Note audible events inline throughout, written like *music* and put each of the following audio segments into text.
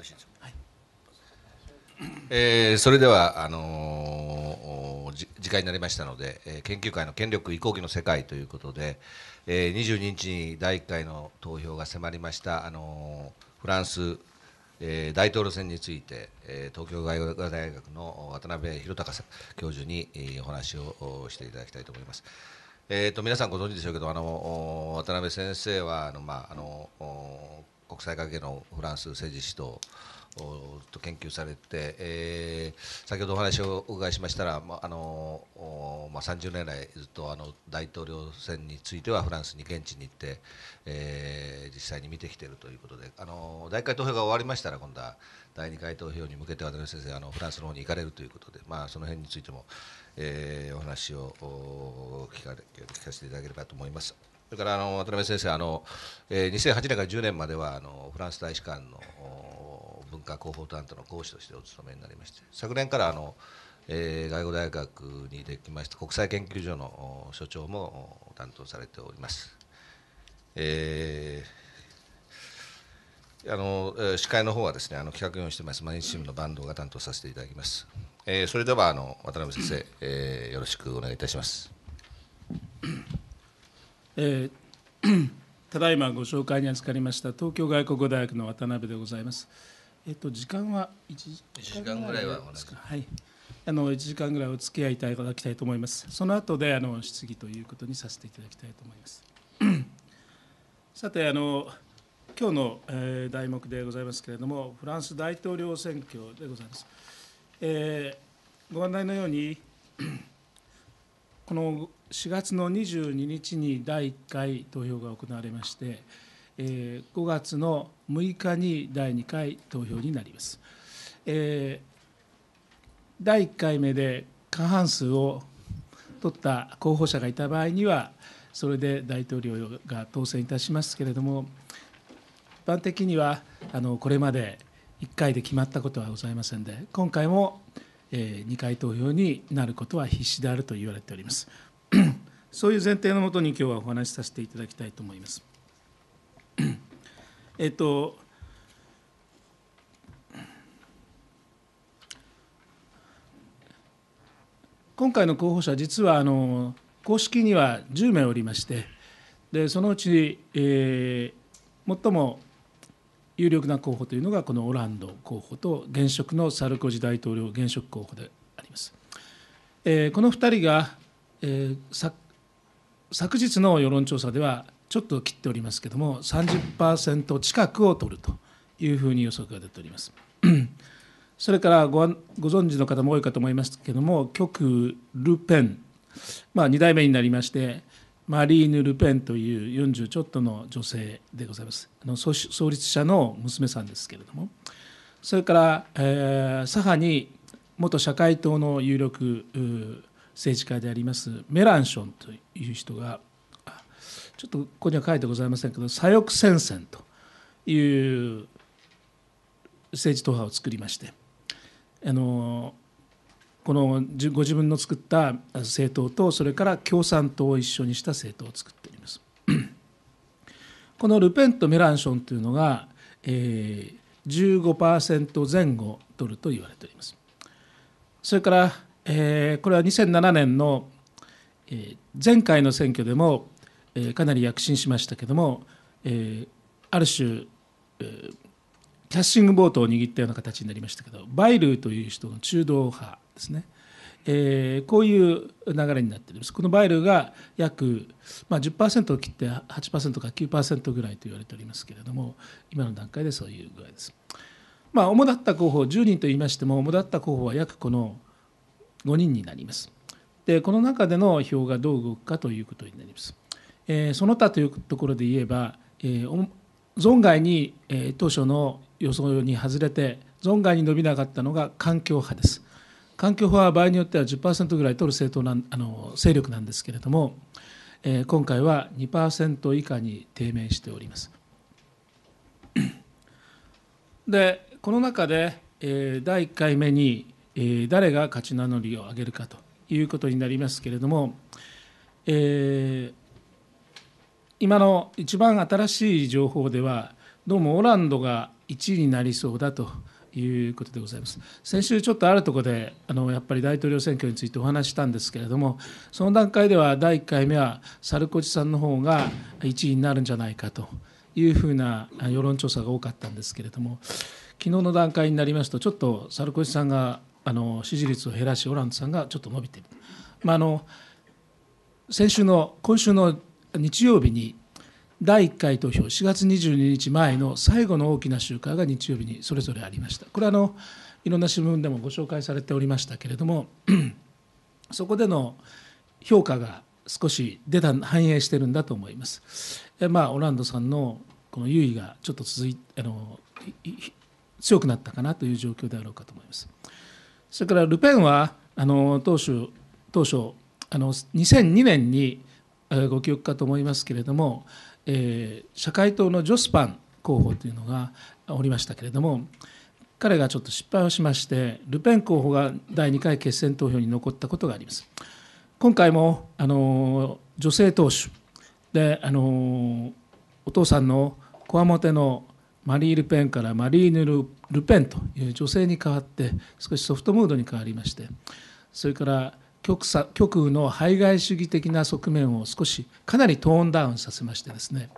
よろしいでしょうか、はいえー、それではあのー、時間になりましたので、えー、研究会の権力移行期の世界ということで、えー、22日に第1回の投票が迫りました、あのー、フランス、えー、大統領選について、えー、東京外語大学の渡辺弘隆教授に、えー、お話をしていただきたいと思います。えーと、と皆さんご存知でしょうけどあの渡辺先生はあの、まあ、あの国際関係のフランス政治指導と研究されて、えー、先ほどお話をお伺いしましたら、まあのまあ、30年来ずっとあの大統領選についてはフランスに現地に行って、えー、実際に見てきているということであの第1回投票が終わりましたら今度は第2回投票に向けて渡辺先生あのフランスの方に行かれるということで、まあ、その辺についても、えー、お話を聞か聞かせていただければと思います。それからあの渡辺先生あの、えー、2008年から10年まではあのフランス大使館の文化広報担当の講師としてお勤めになりまして昨年からあの、えー、外語大学にできました国際研究所の所長も担当されております。えー、あの司会の方はですねあの企画用意してます毎日新聞の番頭が担当させていただきます、えー、それではあの渡辺先生、えー、よろしくお願いいたしますえー、*clears throat* ただいまご紹介に預かりました東京外国語大学の渡辺でございます。えっと時間は一時間ぐらいははい。あの一時間ぐらいお付き合いいただきたいと思います。その後であの質疑ということにさせていただきたいと思います。*clears throat* さてあの今日の、えー、題目でございますけれどもフランス大統領選挙でございます。えー、ご案内のようにこの4月の22日に第1回投票が行われまして、え5月の6日に第2回投票になります。第1回目で過半数を取った候補者がいた場合には、それで大統領が当選いたしますけれども、一般的にはあのこれまで1回で決まったことはございませんで、今回もえー、2回投票になることは必至であると言われております。*coughs* そういう前提のもとに今日はお話しさせていただきたいと思います。*coughs* えっと今回の候補者実はあの公式には10名おりましてでそのうち、えー、最も有力な候補というのがこのオランド候補と現職のサルコジ大統領現職候補であります。えー、この2人が、えー、昨日の世論調査ではちょっと切っておりますけれども30%近くを取るというふうに予測が出ております。*clears throat* それからご存知の方も多いかと思いますけれども極右ルペン、まあ、2代目になりましてマリーヌ・ルペンという40ちょっとの女性でございますあの創立者の娘さんですけれどもそれから、えー、左派に元社会党の有力政治家でありますメランションという人がちょっとここには書いてございませんけど左翼戦線という政治党派を作りましてあのこのご自分の作った政党とそれから共産党を一緒にした政党を作っております *clears throat* このルペンとメランションというのが、えー、15%前後取ると言われておりますそれから、えー、これは2007年の、えー、前回の選挙でも、えー、かなり躍進しましたけれども、えー、ある種、キャッシングボートを握ったような形になりましたけどバイルーという人の中道派ですね、えー、こういう流れになっていますこのバイルが約、まあ10、10%を切って8%か9%ぐらいと言われておりますけれども今の段階でそういう具合です。まあ、主だった候補10人と言いましても主だった候補は約この5人になります。でこの中での票がどう動くかということになります。えー、その他というところで言えば、えー、存外に、え当初の予想に外れて存外に伸びなかったのが環境派です環境派は場合によっては10%ぐらい取る政党なんあの勢力なんですけれども、え今回は2%以下に低迷しておりますでこの中で、え第1回目に、え誰が勝ち名乗りを上げるかということになりますけれども、えー、今の一番新しい情報では、どうもオランドが1位になりそうだということでございます。先週、ちょっとあるところであの、やっぱり大統領選挙についてお話したんですけれども、その段階では第1回目はサルコジさんの方が1位になるんじゃないかというふうな世論調査が多かったんですけれども、昨日の段階になりますと、ちょっとサルコジさんがあの支持率を減らし、オランドさんがちょっと伸びている。まあ、あの先週の今週の日曜日に第1回投票4月22日前の最後の大きな集会が日曜日にそれぞれありましたこれはあのいろんな新聞でもご紹介されておりましたけれども *clears throat* そこでの評価が少し出た反映してるんだと思います。まあ、オランドさんのこの優位がちょっと続いあの強くなったかなという状況であろうかと思います。それからルペンはあの当初当初あの2002年にご記憶かと思いますけれども、えー、社会党のジョスパン候補というのがおりましたけれども彼がちょっと失敗をしましてルペン候補が第2回決選投票に残ったことがあります。今回もあの女性党首であのお父さんのこわもてのマリー・ルペンからマリーヌル・ルペンという女性に代わって少しソフトムードに変わりましてそれから極左極右の排外主義的な側面を少しかなりトーンダウンさせましてですね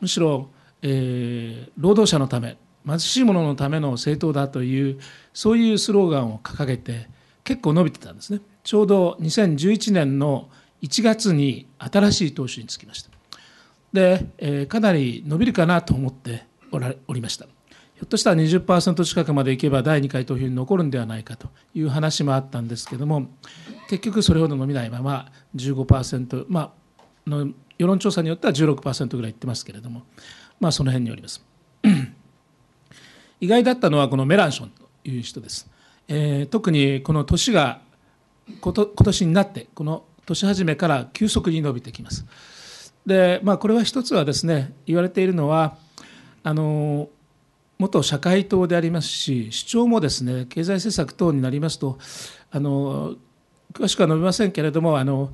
むしろ、えー、労働者のため貧しい者のための政党だというそういうスローガンを掲げて結構伸びてたんですねちょうど2011年の1月に新しい党首につきましたで、えー、かなり伸びるかなと思っておらおりましたょっとしたら20%近くまでいけば第2回投票に残るんではないかという話もあったんですけども結局それほど伸びないまま15%、まあ、の世論調査によっては16%ぐらいいってますけれども、まあ、その辺におります *coughs* 意外だったのはこのメランションという人です、えー、特にこの年がこと今年になってこの年初めから急速に伸びてきますで、まあ、これは一つはですね言われているのはあのー元社会党でありますし、主張もですね経済政策等になりますと、あの詳しくは述べませんけれどもあの、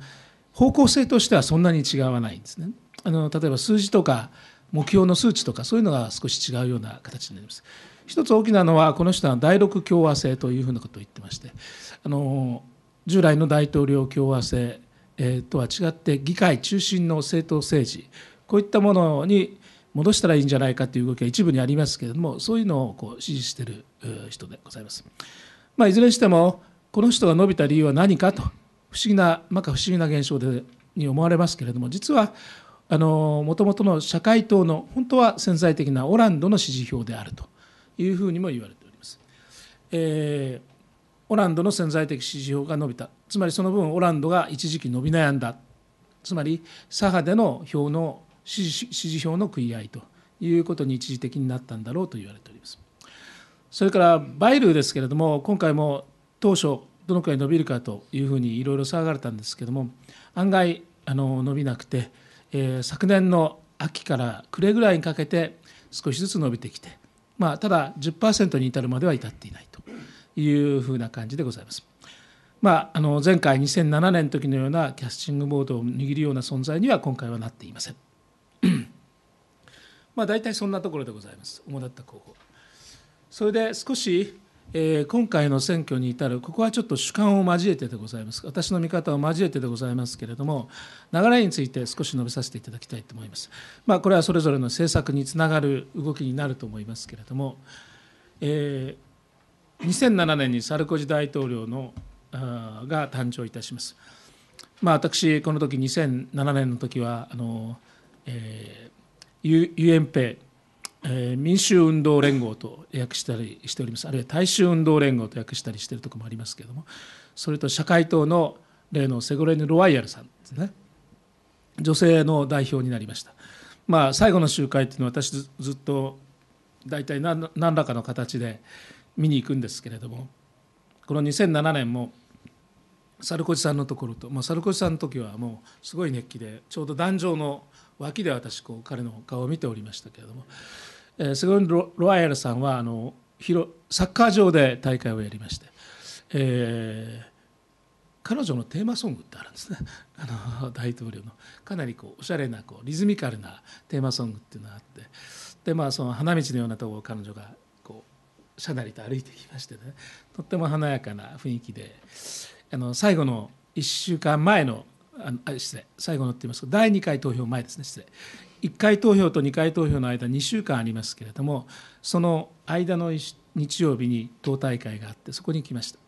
方向性としてはそんなに違わないんですね。あの例えば数字とか目標の数値とかそういうのが少し違うような形になります。一つ大きなのはこの人は第六共和制というふうなことを言ってましてあの従来の大統領共和制とは違って議会中心の政党政治こういったものに戻したらいいんじゃないかという動きが一部にありますけれどもそういうのをこう支持している人でございます。まあ、いずれにしてもこの人が伸びた理由は何かと不思議なまか不思議な現象でに思われますけれども実はもともとの社会党の本当は潜在的なオランドの支持票であるというふうにも言われております。えー、オランドの潜在的支持票が伸びたつまりその分オランドが一時期伸び悩んだつまり左派での票の支持票の食い合いということに一時的になったんだろうと言われております。それからバイルですけれども、今回も当初、どのくらい伸びるかというふうにいろいろ騒がれたんですけれども、案外あの伸びなくて、えー、昨年の秋から暮れぐらいにかけて少しずつ伸びてきて、まあ、ただ10%に至るまでは至っていないというふうな感じでございます。まあ、あの前回2007年の時のようなキャスティングボードを握るような存在には今回はなっていません。*clears throat* まあ大体そんなところでございます主だった候補それで少し、えー、今回の選挙に至るここはちょっと主観を交えてでございます私の見方を交えてでございますけれども流れについて少し述べさせていただきたいと思います、まあ、これはそれぞれの政策につながる動きになると思いますけれども、えー、2007年にサルコジ大統領のが誕生いたします。まあ、私この時2007年の時はあのえー、u n えー、民衆運動連合と訳したりしておりますあるいは大衆運動連合と訳したりしているところもありますけれどもそれと社会党の例のセゴレーヌ・ロワイヤルさんですね女性の代表になりました。まあ、最後の集会っていうのは私ずっと大体何何らかの形で見に行くんですけれどもこの2007年もサルコジさんのところと、まあ、サルコジさんの時はもうすごい熱気でちょうど壇上の脇で私こう彼の顔を見ておりましたけれども、えー、セゴンロ・ロアヤルさんはあの広サッカー場で大会をやりまして、えー、彼女のテーマソングってあるんですね *laughs* あの大統領のかなりこうおしゃれなこうリズミカルなテーマソングっていうのがあってで、まあ、その花道のようなとこを彼女がこうしゃなりと歩いてきましてねとっても華やかな雰囲気であの最後の1週間前のあ失礼最後のって言います第2回投票前ですね失礼1回投票と2回投票の間2週間ありますけれどもその間の日曜日に党大会があってそこに来ました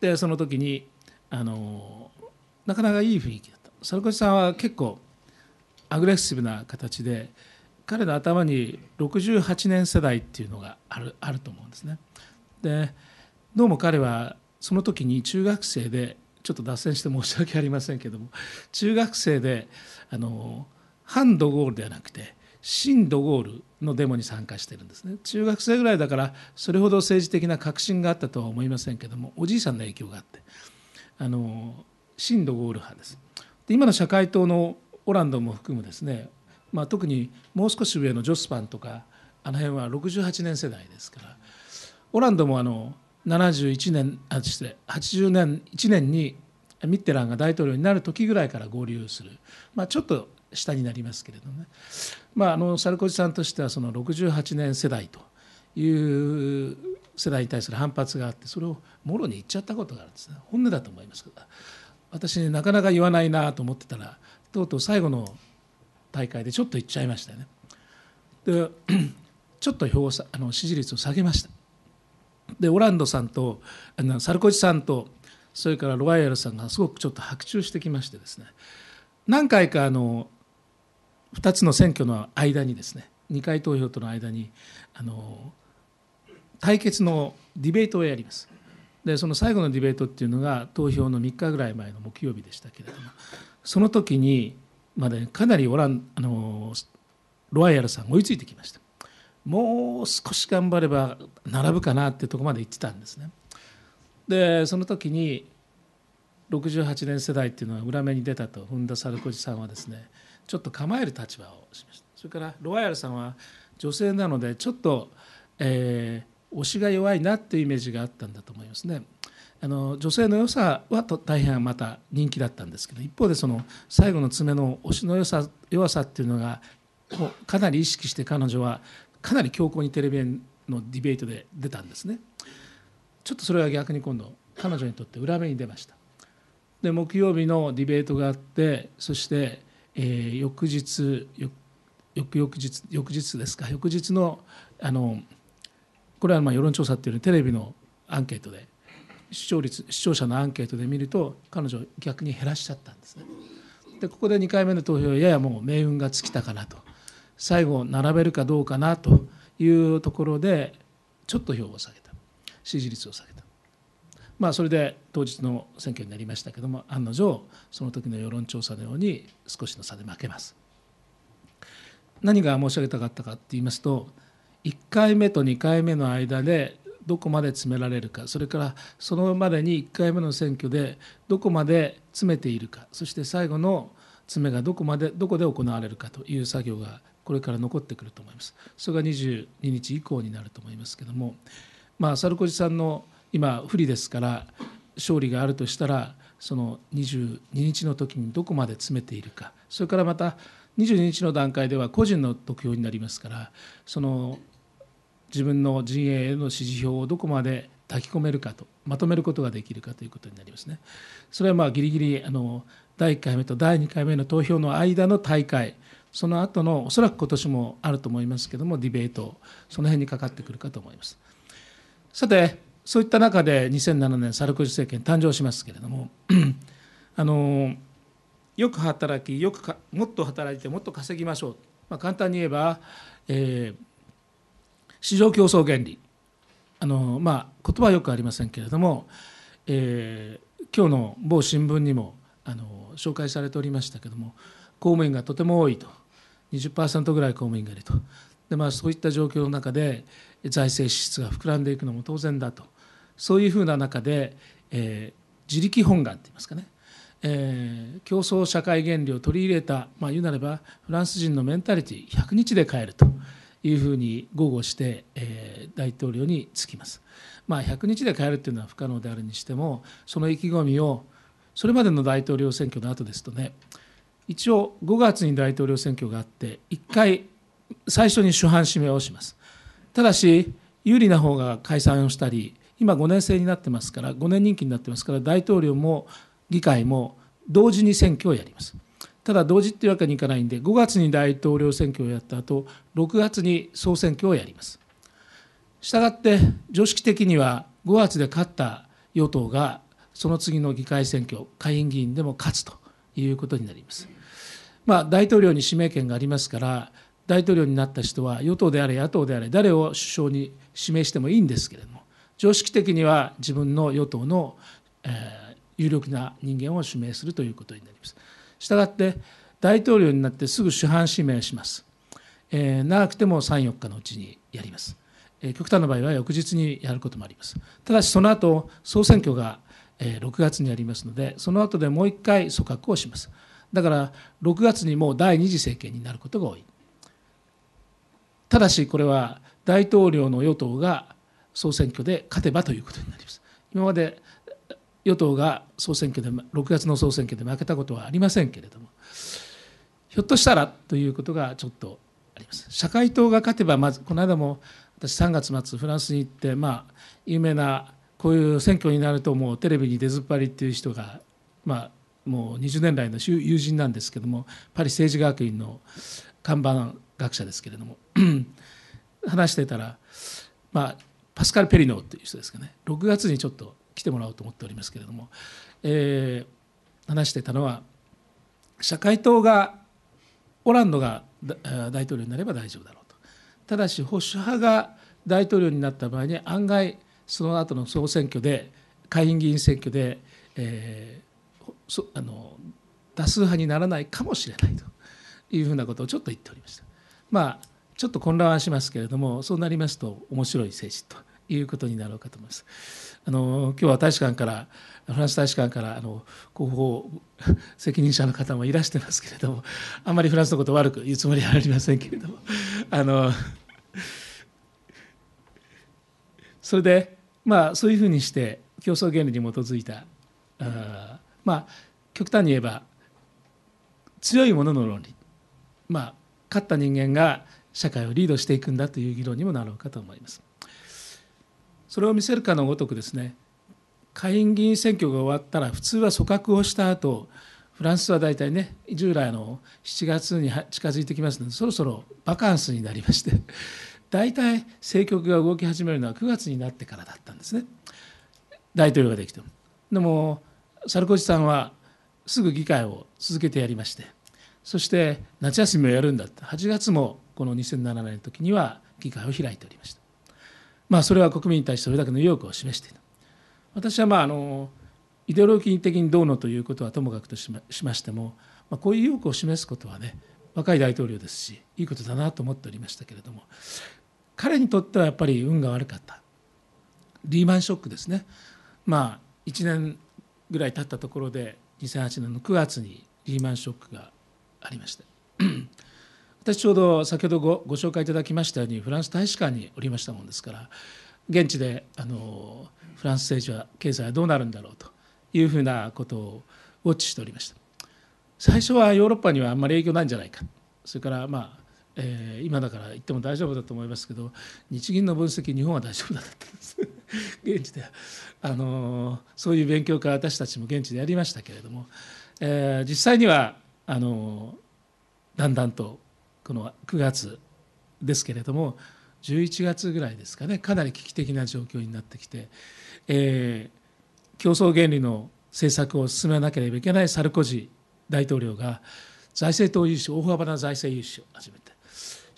でその時にあのなかなかいい雰囲気だった猿越さんは結構アグレッシブな形で彼の頭に68年世代っていうのがあるあると思うんですねでどうも彼はその時に中学生でちょっと脱線して申し訳ありませんけども中学生であの反ドゴールではなくて新ドゴールのデモに参加してるんですね中学生ぐらいだからそれほど政治的な革新があったとは思いませんけどもおじいさんの影響があってあの新ドゴール派ですで今の社会党のオランドも含むですね、まあ、特にもう少し上のジョスパンとかあの辺は68年世代ですからオランドもあの71年あ失礼80年1年にミッテランが大統領になる時ぐらいから合流する、まあ、ちょっと下になりますけれどね、まあ、あのサルコジさんとしてはその68年世代という世代に対する反発があってそれをもろに言っちゃったことがあるんですね本音だと思いますけど私なかなか言わないなと思ってたらとうとう最後の大会でちょっと言っちゃいましたねでちょっと票あの支持率を下げましたでオランドさんとあのサルコジさんとそれからロワイヤルさんがすごくちょっと白昼してきましてですね何回かあの2つの選挙の間にですね2回投票との間にあの対決のディベートをやります。でその最後のディベートっていうのが投票の3日ぐらい前の木曜日でしたけれどもその時にまでかなりオランあのロワイヤルさん追いついてきました。もう少し頑張れば並ぶかなっていうとこまで行ってたんですね。でその時に68年世代っていうのは裏目に出たと本田サルコジさんはですねちょっと構える立場をしましたそれからロワイヤルさんは女性なのでちょっと、えー、推しが弱いなっていうイメージがあったんだと思いますね。あの女性の良さはと大変また人気だったんですけど一方でその最後の爪の推しの良さ弱さっていうのがかなり意識して彼女はかなり強硬にテレビ演のディベートで出たんですねちょっとそれは逆に今度彼女にとって裏目に出ましたで木曜日のディベートがあってそして、えー、翌日翌翌日翌日ですか翌日のあのこれはまあ世論調査っていうよりテレビのアンケートで視聴率視聴者のアンケートで見ると彼女逆に減らしちゃったんですね。でここで2回目の投票ややもう命運が尽きたかなと最後並べるかどうかなというところでちょっと票を下げた支持率を下げた、まあ、それで当日の選挙になりましたけども案の定その時の世論調査のように少しの差で負けます何が申し上げたかったかって言いますと1回目と2回目の間でどこまで詰められるかそれからそのまでに1回目の選挙でどこまで詰めているかそして最後の詰めがどこまでどこで行われるかという作業がこれから残ってくると思いますそれが22日以降になると思いますけども、まあ、サルコジさんの今不利ですから勝利があるとしたらその22日の時にどこまで詰めているかそれからまた22日の段階では個人の得票になりますからその自分の陣営への支持票をどこまで炊き込めるかとまとめることができるかということになりますね。それはまあギリギリあの第1回目と第2回目の投票の間の大会その後のおそらく今年もあると思いますけどもディベートその辺にかかってくるかと思いますさてそういった中で2007年サルコジ政権誕生しますけれども *clears throat* あのよく働きよくもっと働いてもっと稼ぎましょう、まあ、簡単に言えば、えー、市場競争原理あの、まあ、言葉はよくありませんけれども、えー、今日の某新聞にもあの紹介されておりましたけれども公務員がとても多いと20%ぐらい公務員がいるとで、まあ、そういった状況の中で財政支出が膨らんでいくのも当然だとそういうふうな中で、えー、自力本願といいますかね、えー、競争社会原理を取り入れた、まあ、言うなればフランス人のメンタリティ100日で変えるというふうに豪語して、えー、大統領に就きます。まあ、100日で変えるというのは不可能であるにしてもその意気込みをそれまでの大統領選挙の後ですとね一応5月に大統領選挙があって1回最初に主犯指名をしますただし有利な方が解散をしたり今5年制になってますから5年任期になってますから大統領も議会も同時に選挙をやりますただ同時っていうわけにいかないんで5月に大統領選挙をやった後6月に総選挙をやりますしたがって常識的には5月で勝った与党がその次の議会選挙下院議員でも勝つということになります。まあ、大統領に指名権がありますから大統領になった人は与党であれ野党であれ誰を首相に指名してもいいんですけれども常識的には自分の与党の、えー、有力な人間を指名するということになります。したがって大統領になってすぐ主犯指名します。えー、長くても3、4日のうちにやります。えー、極端な場合は翌日にやることもあります。ただしその後総選挙が、えー、6月にありますのでその後でもう1回組閣をします。だから6月にもう第二次政権になることが多いただしこれは大統領の与党が総選挙で勝てばということになります今まで与党が総選挙で6月の総選挙で負けたことはありませんけれどもひょっとしたらということがちょっとあります社会党が勝てばまずこの間も私3月末フランスに行ってまあ有名なこういう選挙になるともうテレビに出ずっぱりっていう人がまあもう20年来の友人なんですけどもパリ政治学院の看板学者ですけれども *clears throat* 話してたら、まあ、パスカル・ペリノーっていう人ですかね6月にちょっと来てもらおうと思っておりますけれども、えー、話してたのは社会党がオランドが大統領になれば大丈夫だろうとただし保守派が大統領になった場合に案外その後の総選挙で下院議員選挙で、えー、そあの多数派にならないかもしれないというふうなことをちょっと言っておりました。まあちょっと混乱はしますけれどもそうなりますと面白い政治ということになろうかと思います。あの今日は大使館からフランス大使館からあの広報責任者の方もいらしてますけれどもあんまりフランスのこと悪く言うつもりはありませんけれどもあのそれでまあそういうふうにして競争原理に基づいたあまあ極端に言えば強いものの論理まあ勝った人間が社会をリードしていくんだという議論にもなろうかと思います。それを見せるかのごとくですね下院議員選挙が終わったら普通は組閣をした後フランスは大体ね従来の7月に近づいてきますのでそろそろバカンスになりまして大体政局が動き始めるのは9月になってからだったんですね大統領ができても。でもサルコジさんはすぐ議会を続けてやりましてそして夏休みをやるんだって8月もこの2007年の時には議会を開いておりましたまあそれは国民に対してそれだけの意欲を示していた私はまああのイデオロギー的にどうのということはともかくとしましても、まあ、こういう意欲を示すことはね若い大統領ですしいいことだなと思っておりましたけれども彼にとってはやっぱり運が悪かったリーマンショックですねまあ1年ぐらい経ったところで2008年の9月にリーマンショックがありました *clears throat* 私ちょうど先ほどごご紹介いただきましたようにフランス大使館におりましたもんですから現地であのフランス政治は経済はどうなるんだろうというふうなことをウォッチしておりました最初はヨーロッパにはあんまり影響ないんじゃないかそれからまあえー、今だから言っても大丈夫だと思いますけど日銀の分析日本は大丈夫だったんです *laughs* 現地で、あのそういう勉強会私たちも現地でやりましたけれども、えー、実際にはあのだんだんとこの9月ですけれども11月ぐらいですかねかなり危機的な状況になってきて、えー、競争原理の政策を進めなければいけないサルコジ大統領が財政投融資大幅な財政融資を始めて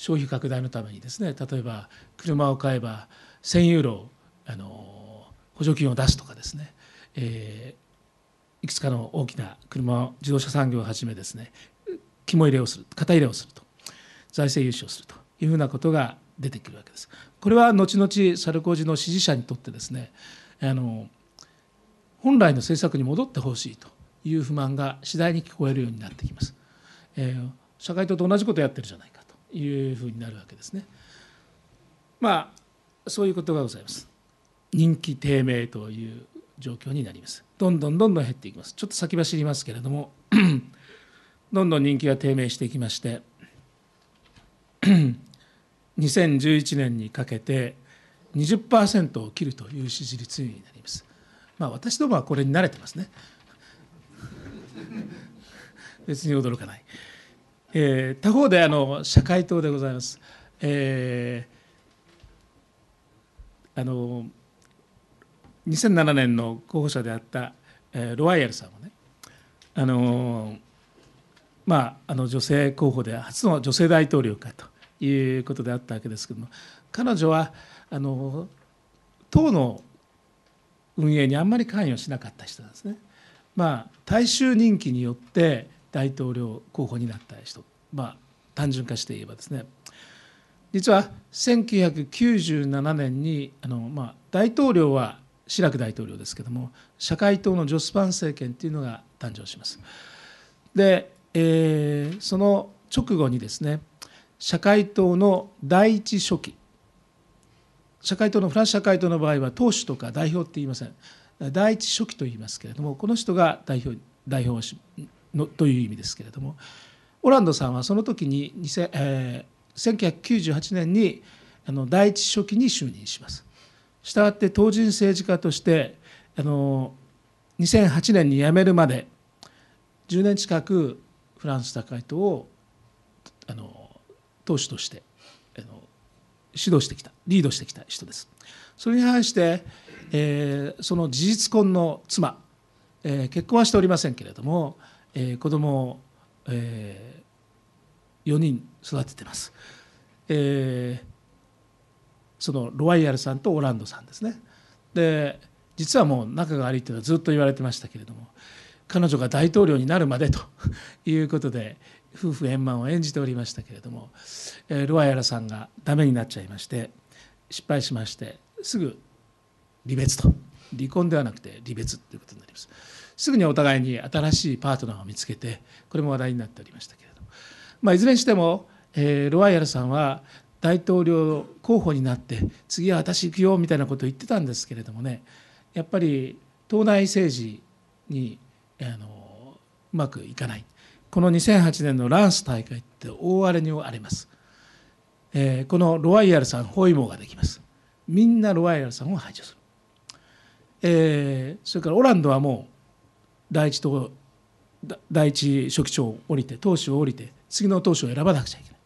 消費拡大のためにですね例えば車を買えば1000ユーロあの補助金を出すとかですね、えー、いくつかの大きな車自動車産業をはじめですね肝入れをする肩入れをすると財政融資をするというふうなことが出てくるわけです。これは後々サルコジの支持者にとってですねあの本来の政策に戻ってほしいという不満が次第に聞こえるようになってきます。えー、社会党と同じことやってるじゃないいうふうになるわけですね。まあそういうことがございます。人気低迷という状況になります。どんどんどんどん減っていきます。ちょっと先走りますけれども *coughs* どんどん人気が低迷していきまして2011年 *coughs* にかけて20%を切るという支持率になります。まあ私どもはこれに慣れてますね。*laughs* 別に驚かない。えー、他方であの社会党でございます、えー、あの2007年の候補者であった、えー、ロワイヤルさんもねあの、まあ、あの女性候補で初の女性大統領かということであったわけですけども彼女はあの党の運営にあんまり関与しなかった人なんですね。まあ、大衆人気によって大統領候補になった人、まあ、単純化して言えばですね実は1997年にあの、まあ、大統領はシラク大統領ですけども社会党のジョスパン政権というのが誕生します。で、えー、その直後にですね社会党の第一書記社会党のフランス社会党の場合は党首とか代表って言いません第一書記と言いますけれどもこの人が代表代表のという意味ですけれどもオランドさんはその時に、えー、1998年にあの第一書記に就任します。したがって当人政治家としてあの2008年に辞めるまで10年近くフランス高い党をあの党首としてあの指導してきたリードしてきた人です。それに反して、えー、その事実婚の妻、えー、結婚はしておりませんけれども、えー、子供を、えー、4人育ててます、えー、そのロワイヤルさんとオランドさんですねで実はもう仲が悪いっていうのはずっと言われてましたけれども彼女が大統領になるまでと *laughs* いうことで夫婦円満を演じておりましたけれども、えー、ロワイヤルさんが駄目になっちゃいまして失敗しましてすぐ離別と離婚ではなくて離別ということになります。すぐにお互いに新しいパートナーを見つけてこれも話題になっておりましたけれど、まあ、いずれにしても、えー、ロワイヤルさんは大統領候補になって次は私行くよみたいなことを言ってたんですけれどもねやっぱり党内政治にあのうまくいかないこの2008年のランス大会って大荒れに荒われます、えー、このロワイヤルさん包囲網ができますみんなロワイヤルさんを排除する、えー、それからオランダはもう第一党第一書記長を降りて党首を降りて次の党首を選ばなくちゃいけない、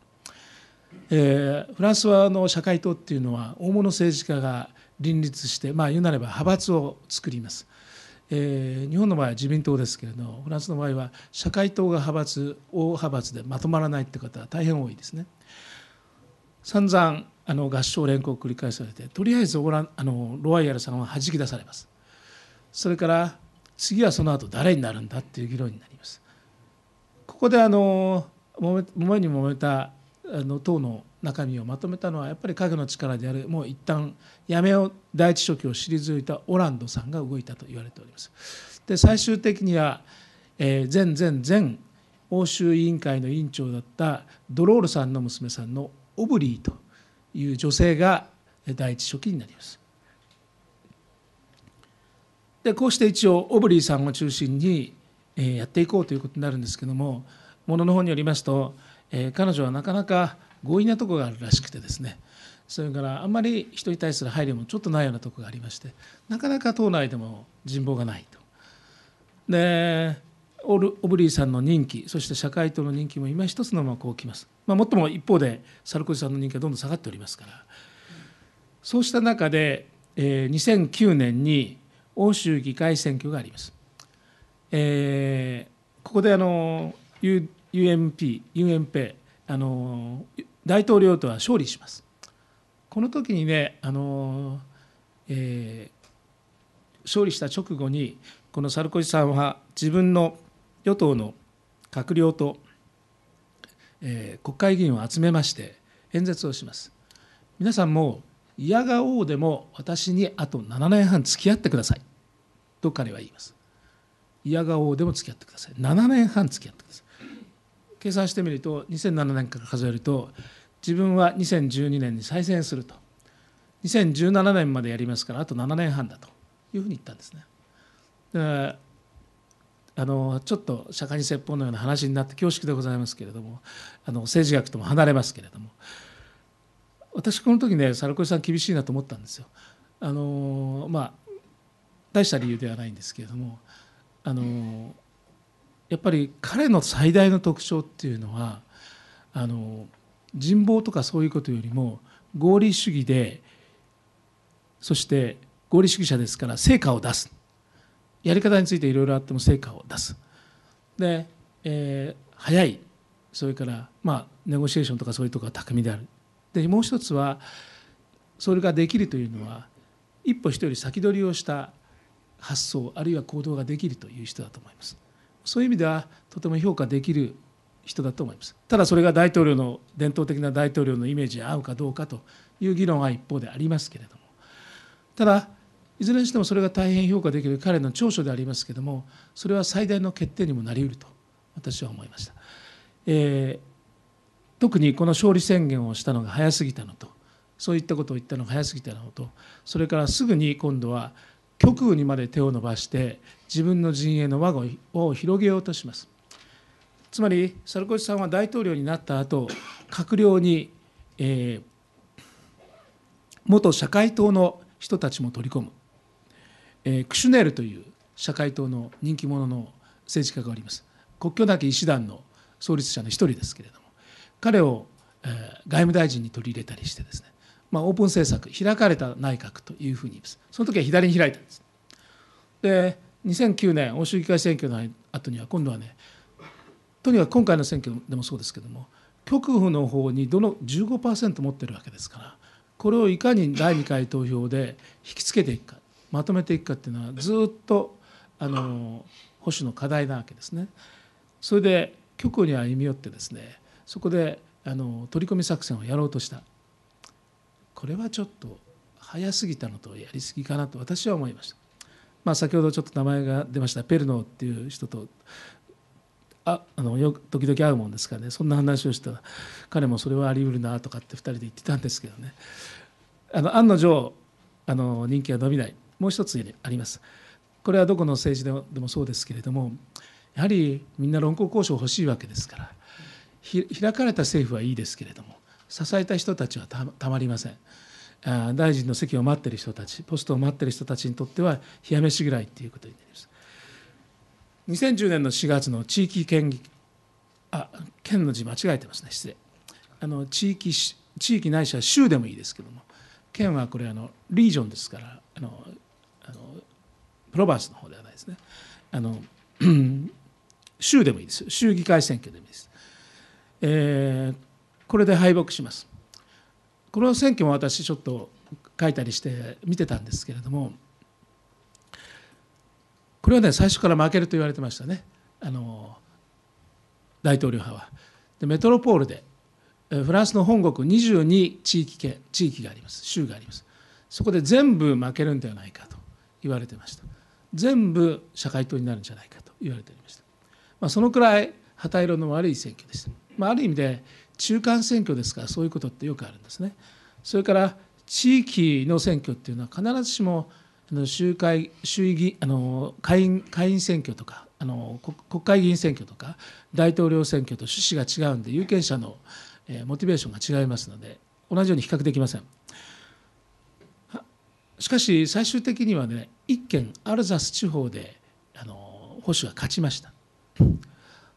えー、フランスはあの社会党っていうのは大物政治家が林立してまあ言うなれば派閥を作ります、えー、日本の場合は自民党ですけれどフランスの場合は社会党が派閥大派閥でまとまらないって方は大変多いですね散々あの合唱連行を繰り返されてとりあえずオラあのロワイヤルさんは弾き出されますそれから次はその後誰になるんだっていう議論になります。ここであの揉めに揉めたあの党の中身をまとめたのはやっぱり影の力であるもう一旦やめよう第一書記を退いたオランドさんが動いたと言われております。で最終的には、え前前前欧州委員会の委員長だったドロールさんの娘さんのオブリーという女性が第一書記になります。でこうして一応オブリーさんを中心に、えやっていこうということになるんですけどもものの方によりますと、え彼女はなかなか強引なとこがあるらしくてですねそれからあんまり人に対する配慮もちょっとないようなとこがありましてなかなか党内でも人望がないと。でオルオブリーさんの人気そして社会党の人気も今一つのままこうきます、まあ、もっとも一方でサルコジさんの人気はどんどん下がっておりますからそうした中で、えー、2009年に欧州議会選挙があります。えー、ここであの U m p UMP あの、大統領とは勝利します。この時にね、あのえー、勝利した直後に、このサルコジさんは自分の与党の閣僚と、えー、国会議員を集めまして、演説をします。皆さんも、嫌がおうでも私にあと7年半付き合ってください。と彼は言います嫌顔でも付き合ってください7年半付き合ってください計算してみると2007年から数えると自分は2012年に再選すると2017年までやりますからあと7年半だというふうに言ったんですねあのちょっと釈迦に説法のような話になって恐縮でございますけれどもあの政治学とも離れますけれども私この時ねサルコジさん厳しいなと思ったんですよ。あのまあ大した理由ではないんですけれどもあのやっぱり彼の最大の特徴っていうのはあの人望とかそういうことよりも合理主義でそして合理主義者ですから成果を出すやり方についていろいろあっても成果を出すで、えー、早いそれからまあネゴシエーションとかそういうところが巧みであるでもう一つはそれができるというのは一歩一人先取りをした発想あるいは行動ができるという人だと思いますそういう意味ではとても評価できる人だと思いますただそれが大統領の伝統的な大統領のイメージに合うかどうかという議論は一方でありますけれどもただいずれにしてもそれが大変評価できる彼の長所でありますけれどもそれは最大の欠点にもなりうると私は思いました、えー、特にこの勝利宣言をしたのが早すぎたのとそういったことを言ったのが早すぎたのとそれからすぐに今度は極右にまで手を伸ばして自分の陣営の輪を広げようとしますつまりサルコジさんは大統領になった後閣僚に、えー、元社会党の人たちも取り込む、えー、クシュネルという社会党の人気者の政治家がおります国境なき医師団の創立者の一人ですけれども彼を、えー、外務大臣に取り入れたりしてですねまあ、オープン政策開かれた内閣というふうに言いますその時は左に開いたんですで2009年欧州議会選挙の後には今度はねとにかく今回の選挙でもそうですけども極右の方にどの15%持ってるわけですからこれをいかに第2回投票で引きつけていくかまとめていくかっていうのはずっとあの保守の課題なわけですね。それで極右には歩み寄ってですねそこであの取り込み作戦をやろうとしたこれはちょっと早すぎたのとやりすぎかなと私は思いました、まあ、先ほどちょっと名前が出ましたペルノーっていう人とああのよ時々会うもんですからねそんな話をしたら彼もそれはありうるなとかって2人で言ってたんですけどねあの案の定あの人気が伸びないもう一つありますこれはどこの政治でもそうですけれどもやはりみんな論考交渉欲しいわけですから開かれた政府はいいですけれども支えた人たちはたまりません大臣の席を待ってる人たちポストを待ってる人たちにとっては冷や飯ぐらいっていうことになります2010年の4月の地域県議あ県の字間違えてますね失礼あの地域地域ないしは州でもいいですけども県はこれあのリージョンですからあのあのプロバースの方ではないですねあの *clears throat* 州でもいいです州議会選挙でもいいです、えー、これで敗北しますこの選挙も私ちょっと書いたりして見てたんですけれどもこれはね最初から負けると言われてましたねあの大統領派はでメトロポールでフランスの本国22地域圏地域があります州がありますそこで全部負けるんではないかと言われてました全部社会党になるんじゃないかと言われていました、まあ、そのくらい旗色の悪い選挙です。まあ、ある意味で中間選挙ですからそういうことってよくあるんですね。それから地域の選挙っていうのは必ずしも集会衆議あの会員会員選挙とかあの国会議員選挙とか大統領選挙と趣旨が違うんで有権者の、えー、モチベーションが違いますので同じように比較できません。しかし最終的にはね一県アルザス地方であの保守が勝ちました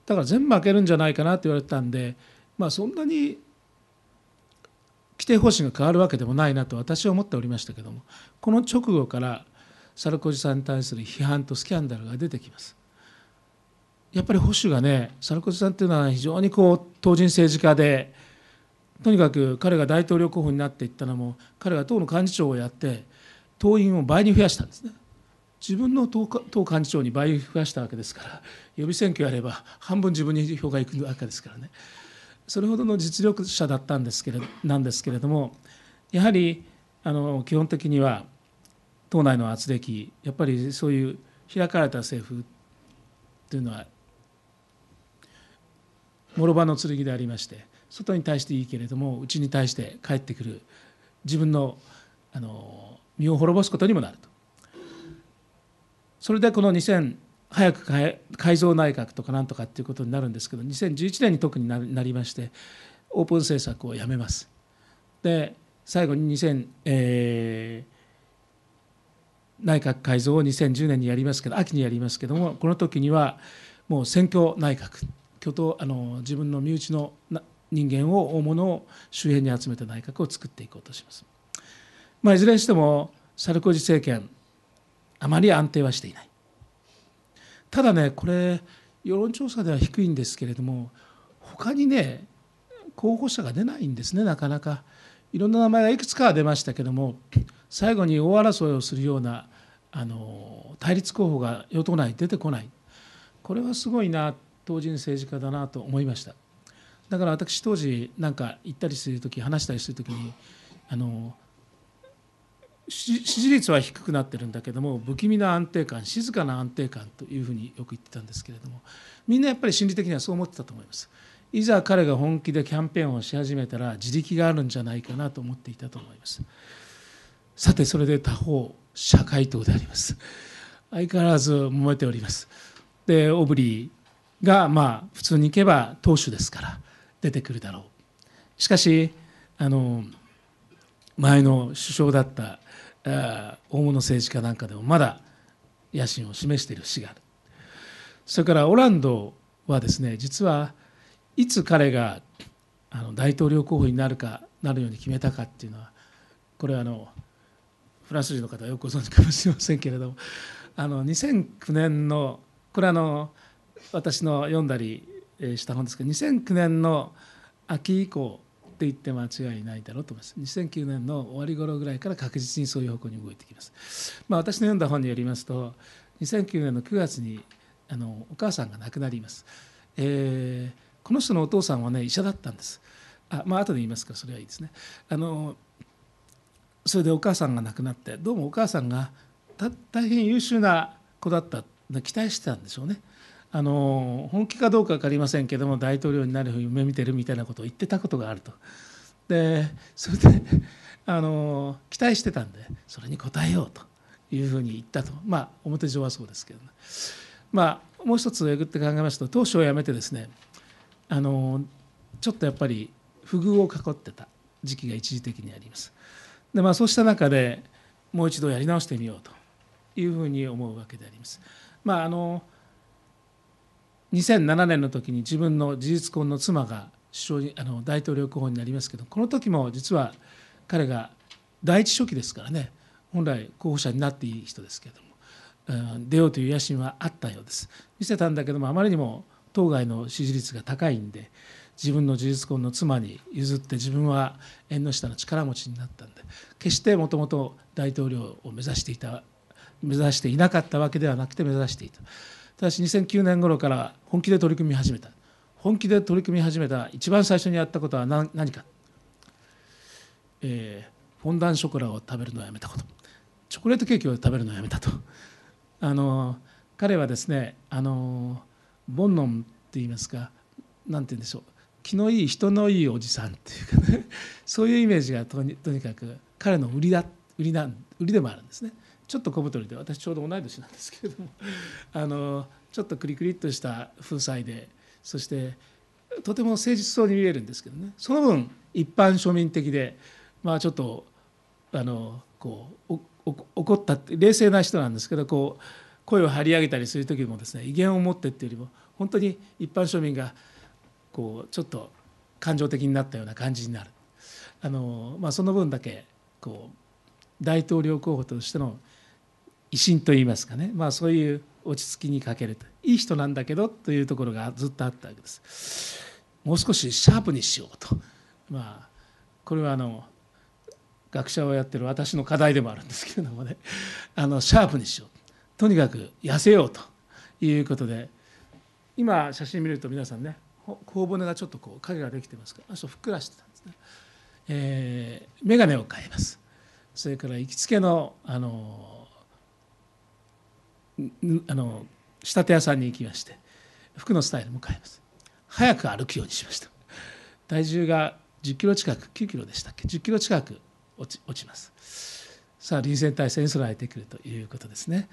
だから全部負けるんじゃないかなと言われたんでまあ、そんなに規定方針が変わるわけでもないなと私は思っておりましたけどもこの直後からサルコジさんに対する批判とスキャンダルが出てきます。やっぱり保守がねサルコジさんっていうのは非常にこう当人政治家でとにかく彼が大統領候補になっていったのも彼が党の幹事長をやって党員を倍に増やしたんですね。自分の党党幹事長に倍増やしたわけですから予備選挙やれば半分自分に票がいくわけですからねそれほどの実力者だったんですけれなんですけれどもやはりあの基本的には党内の圧力やっぱりそういう開かれた政府というのは諸刃の剣でありまして外に対していいけれども内に対して帰ってくる自分のあの身を滅ぼすことにもなると。それでこの2 0早く改造内閣とかなんとかっていうことになるんですけど2011年に特になりましてオープン政策をやめます。で最後に2000、えー内閣改造を2010年にやりますけど秋にやりますけどもこの時にはもう選挙内閣挙党あの自分の身内の人間を大物を周辺に集めた内閣を作っていこうとします。まあ、いずれにしてもサルコジ政権あまり安定はしていない。ただねこれ世論調査では低いんですけれども他にね候補者が出ないんですねなかなかいろんな名前がいくつかは出ましたけども最後に大争いをするようなあの対立候補が与党内に出てこないこれはすごいな当時の政治家だなと思いましただから私当時なんか行ったりする時話したりする時にあの支持率は低くなってるんだけども不気味な安定感静かな安定感というふうによく言ってたんですけれどもみんなやっぱり心理的にはそう思ってたと思います。いざ彼が本気でキャンペーンをし始めたら自力があるんじゃないかなと思っていたと思います。さてそれで他方社会党であります。相変わらず燃えております。でオブリーがまあ普通に行けば党首ですから出てくるだろう。しかしあの前の首相だった大物政治家なんかでもまだ野心を示している節があるそれからオランドはですね実はいつ彼があの大統領候補になるかなるように決めたかっていうのはこれはあのフランス人の方はよくご存知かもしれませんけれどもあの2009年のこれはあの私の読んだりした本ですけど2009年の秋以降って言って間違いないだろうと思います2009年の終わり頃ぐらいから確実にそういう方向に動いてきます、まあ、私の読んだ本によりますと2009年の9月にあのお母さんが亡くなります、えー、この人のお父さんはね医者だったんですあまあ後で言いますからそれはいいですねあのそれでお母さんが亡くなってどうもお母さんが大変優秀な子だった期待してたんでしょうねあの本気かどうか分かりませんけども大統領になる夢見てるみたいなことを言ってたことがあると。でそれで *laughs* あの期待してたんでそれに応えようというふうに言ったとまあ表上はそうですけどね。まあもう一つえぐって考えますと当初を辞めてですねあのちょっとやっぱり不遇を囲ってた時期が一時的にあります。でまあそうした中でもう一度やり直してみようというふうに思うわけであります。まああの2007年の時に自分の事実婚の妻が首相にあの大統領候補になりますけどこの時も実は彼が第一書記ですからね本来候補者になっていい人ですけれども、うん、出ようという野心はあったようです見せたんだけどもあまりにも当該の支持率が高いんで自分の事実婚の妻に譲って自分は縁の下の力持ちになったんで決してもともと大統領を目指していた目指していなかったわけではなくて目指していた。ただし2009年頃から本気で取り組み始めた本気で取り組み始めた一番最初にやったことは何何か、えー、フォンダンショコラを食べるのをやめたことチョコレートケーキを食べるのをやめたとあの彼はですねあのボンノンって言いますか何て言うんでしょう気のいい人のいいおじさんっていうかねそういうイメージがとにかく彼の売りだ売りな売りでもあるんですね。ちょっと小太りで私ちょうど同い年なんですけれども *laughs* あのちょっとクリクリっとした風采でそしてとても誠実そうに見えるんですけどねその分一般庶民的でまあちょっとあのこう怒ったって冷静な人なんですけどこう声を張り上げたりする時もですね威厳を持ってっていうよりも本当に一般庶民がこうちょっと感情的になったような感じになるあの、まあ、その分だけこう大統領候補としての威信といいますかね、まあ、そういう落ち着きに欠けるといい人なんだけどというところがずっとあったわけですもう少しシャープにしようとまあこれはあの学者をやってる私の課題でもあるんですけれどもねあのシャープにしようとにかく痩せようということで今写真見ると皆さんね頬骨がちょっとこう影ができてますからあの人ふっくらしてたんですね、えー、眼鏡を変えますそれから行きつけのあのあの仕立て屋さんに行きまして服のスタイルも変えます早く歩くようにしました体重が10キロ近く9キロでしたっけ10キロ近く落ち落ちますさあ臨戦態勢に備えてくるということですね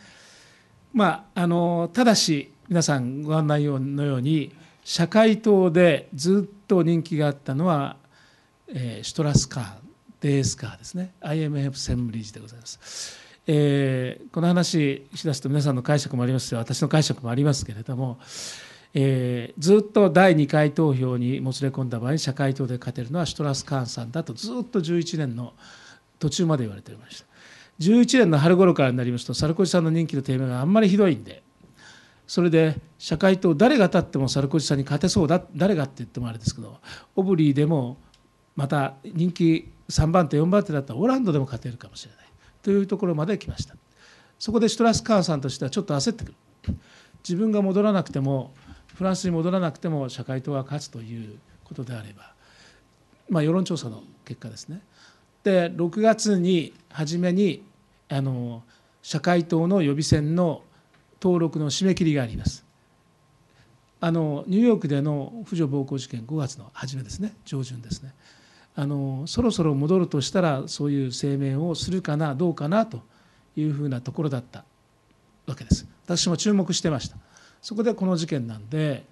まああのただし皆さんご案内のように社会党でずっと人気があったのは、えー、シュトラスカーデースカーですね IMF センブリージでございますえー、この話しだすと皆さんの解釈もありますし私の解釈もありますけれども、えー、ずっと第2回投票にもつれ込んだ場合社会党で勝てるのはシュトラスカーンさんだとずっと11年の途中まで言われておりました11年の春頃からになりますとサルコジさんの任期の低迷があんまりひどいんでそれで社会党誰が立ってもサルコジさんに勝てそうだ誰がって言ってもあれですけどオブリーでもまた人気3番手4番手だったらオランドでも勝てるかもしれない。というところまで来ましたそこでシュトラスカーさんとしてはちょっと焦ってくる自分が戻らなくてもフランスに戻らなくても社会党は勝つということであれば、まあ、世論調査の結果ですねで6月に初めにあの社会党の予備選の登録の締め切りがありますあのニューヨークでの婦女暴行事件5月の初めですね上旬ですねあのそろそろ戻るとしたらそういう声明をするかなどうかなというふうなところだったわけです私も注目してましたそこでこの事件なんで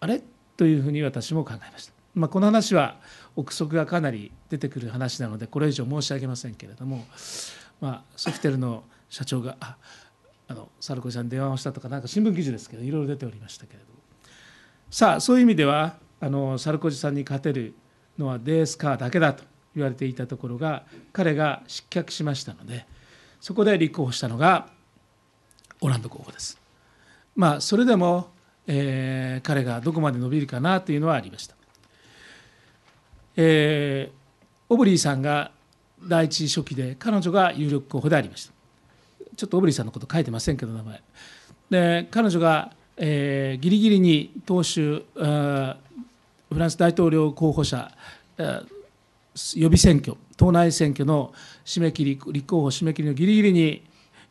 あれというふうに私も考えました、まあ、この話は憶測がかなり出てくる話なのでこれ以上申し上げませんけれども、まあ、ソフテルの社長がああのサルコちゃんに電話をしたとかなんか新聞記事ですけどいろいろ出ておりましたけれどもさあそういう意味ではあのサルコジさんに勝てるのはデースカーだけだと言われていたところが彼が失脚しましたのでそこで立候補したのがオランド候補です。まあ、それでも、えー、彼がどこまで伸びるかなというのはありました。えー、オブリーさんが第一初期で彼女が有力候補でありました。ちょっとオブリーさんのこと書いてませんけど名前。で彼女が、えー、ギリギリに党首フランス大統領候補者予備選挙党内選挙の締め切り立候補締め切りのぎりぎりに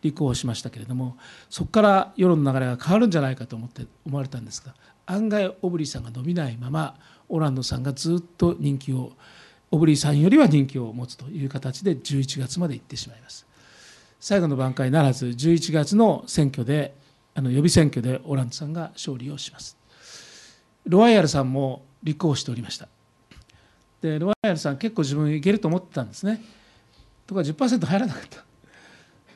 立候補しましたけれどもそこから世論の流れが変わるんじゃないかと思って思われたんですが案外オブリーさんが伸びないままオランドさんがずっと人気をオブリーさんよりは人気を持つという形で11月まで行ってしまいます最後の挽回ならず11月の選挙であの予備選挙でオランドさんが勝利をしますロワイヤルさんも立候補しておりましたでロワイヤルさん結構自分いけると思ってたんですねとか10%入らなかった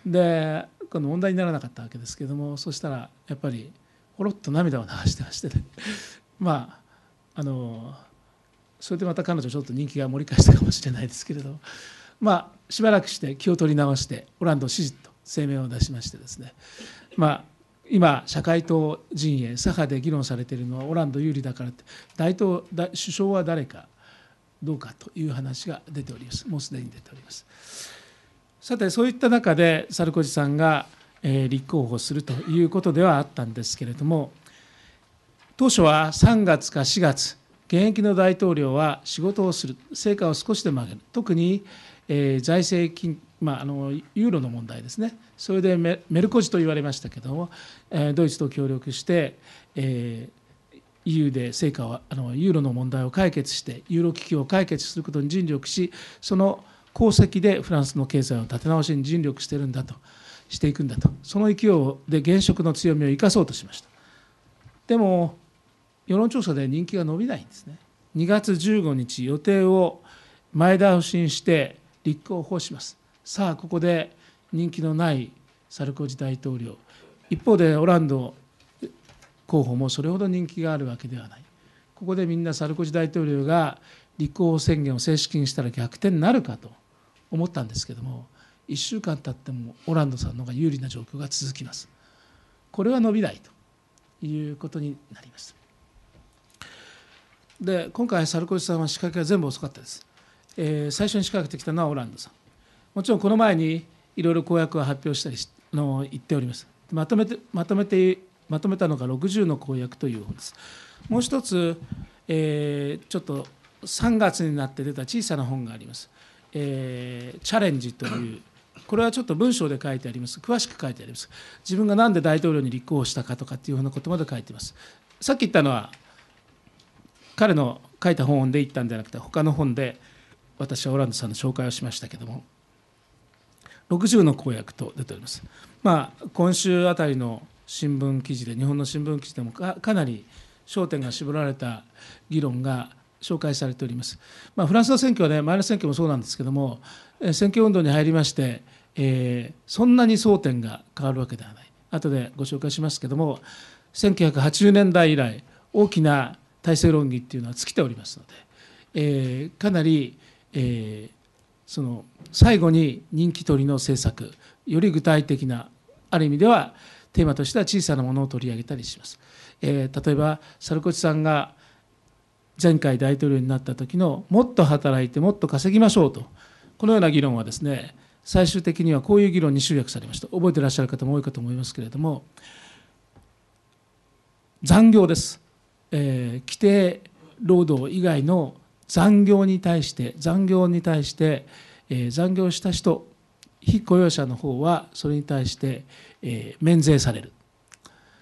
でこの問題にならなかったわけですけどもそしたらやっぱりほろっと涙を流してましてね *laughs* まああのそれでまた彼女ちょっと人気が盛り返したかもしれないですけれどまあしばらくして気を取り直してオランダを支持と声明を出しましてですねまあ今社会党陣営左派で議論されているのはオランド有利だからって大統首相は誰かどうかという話が出ておりますもうすでに出ておりますさてそういった中でサルコジさんが立候補するということではあったんですけれども当初は3月か4月現役の大統領は仕事をする成果を少しでも上げる特に財政まあ、あのユーロの問題ですねそれでメルコジと言われましたけども、えドイツと協力して、えー、EU で成果をあのユーロの問題を解決してユーロ危機を解決することに尽力しその功績でフランスの経済を立て直しに尽力してるんだとしていくんだとその勢いで現職の強みを生かそうとしましたでも世論調査で人気が伸びないんですね2月15日予定を前倒しにして立候補しますさあここで人気のないサルコジ大統領一方でオランド候補もそれほど人気があるわけではないここでみんなサルコジ大統領が立候補宣言を正式にしたら逆転になるかと思ったんですけども1週間経ってもオランドさんの方が有利な状況が続きますこれは伸びないということになりますで今回サルコジさんは仕掛けが全部遅かったです、えー、最初に仕掛けてきたのはオランドさんもちろんこの前にいろいろ公約を発表したりの言っておりますまとめてまとめてまとめたのが60の公約という本ですもう一つ、えー、ちょっと3月になって出た小さな本があります、えー、チャレンジというこれはちょっと文章で書いてあります詳しく書いてあります自分がなんで大統領に立候補したかとかっていうようなことまで書いてますさっき言ったのは彼の書いた本で言ったんじゃなくて他の本で私はオランダさんの紹介をしましたけども60の公約と出ております。まあ、今週あたりの新聞記事で、日本の新聞記事でもかかなり焦点が絞られた議論が紹介されております。まあ、フランスの選挙はね、前の選挙もそうなんですけども、選挙運動に入りまして、えー、そんなに争点が変わるわけではない。後でご紹介しますけども、1980年代以来、大きな体制論議っていうのは尽きておりますので、えー、かなり、えー、その最後に人気取りの政策より具体的なある意味ではテーマとしては小さなものを取り上げたりします、えー、例えばサルコチさんが前回大統領になった時のもっと働いてもっと稼ぎましょうとこのような議論はですね最終的にはこういう議論に集約されました覚えてらっしゃる方も多いかと思いますけれども残業です、えー、規定労働以外の残業に対して残業に対して、え残業した人非雇用者の方はそれに対して、え免税される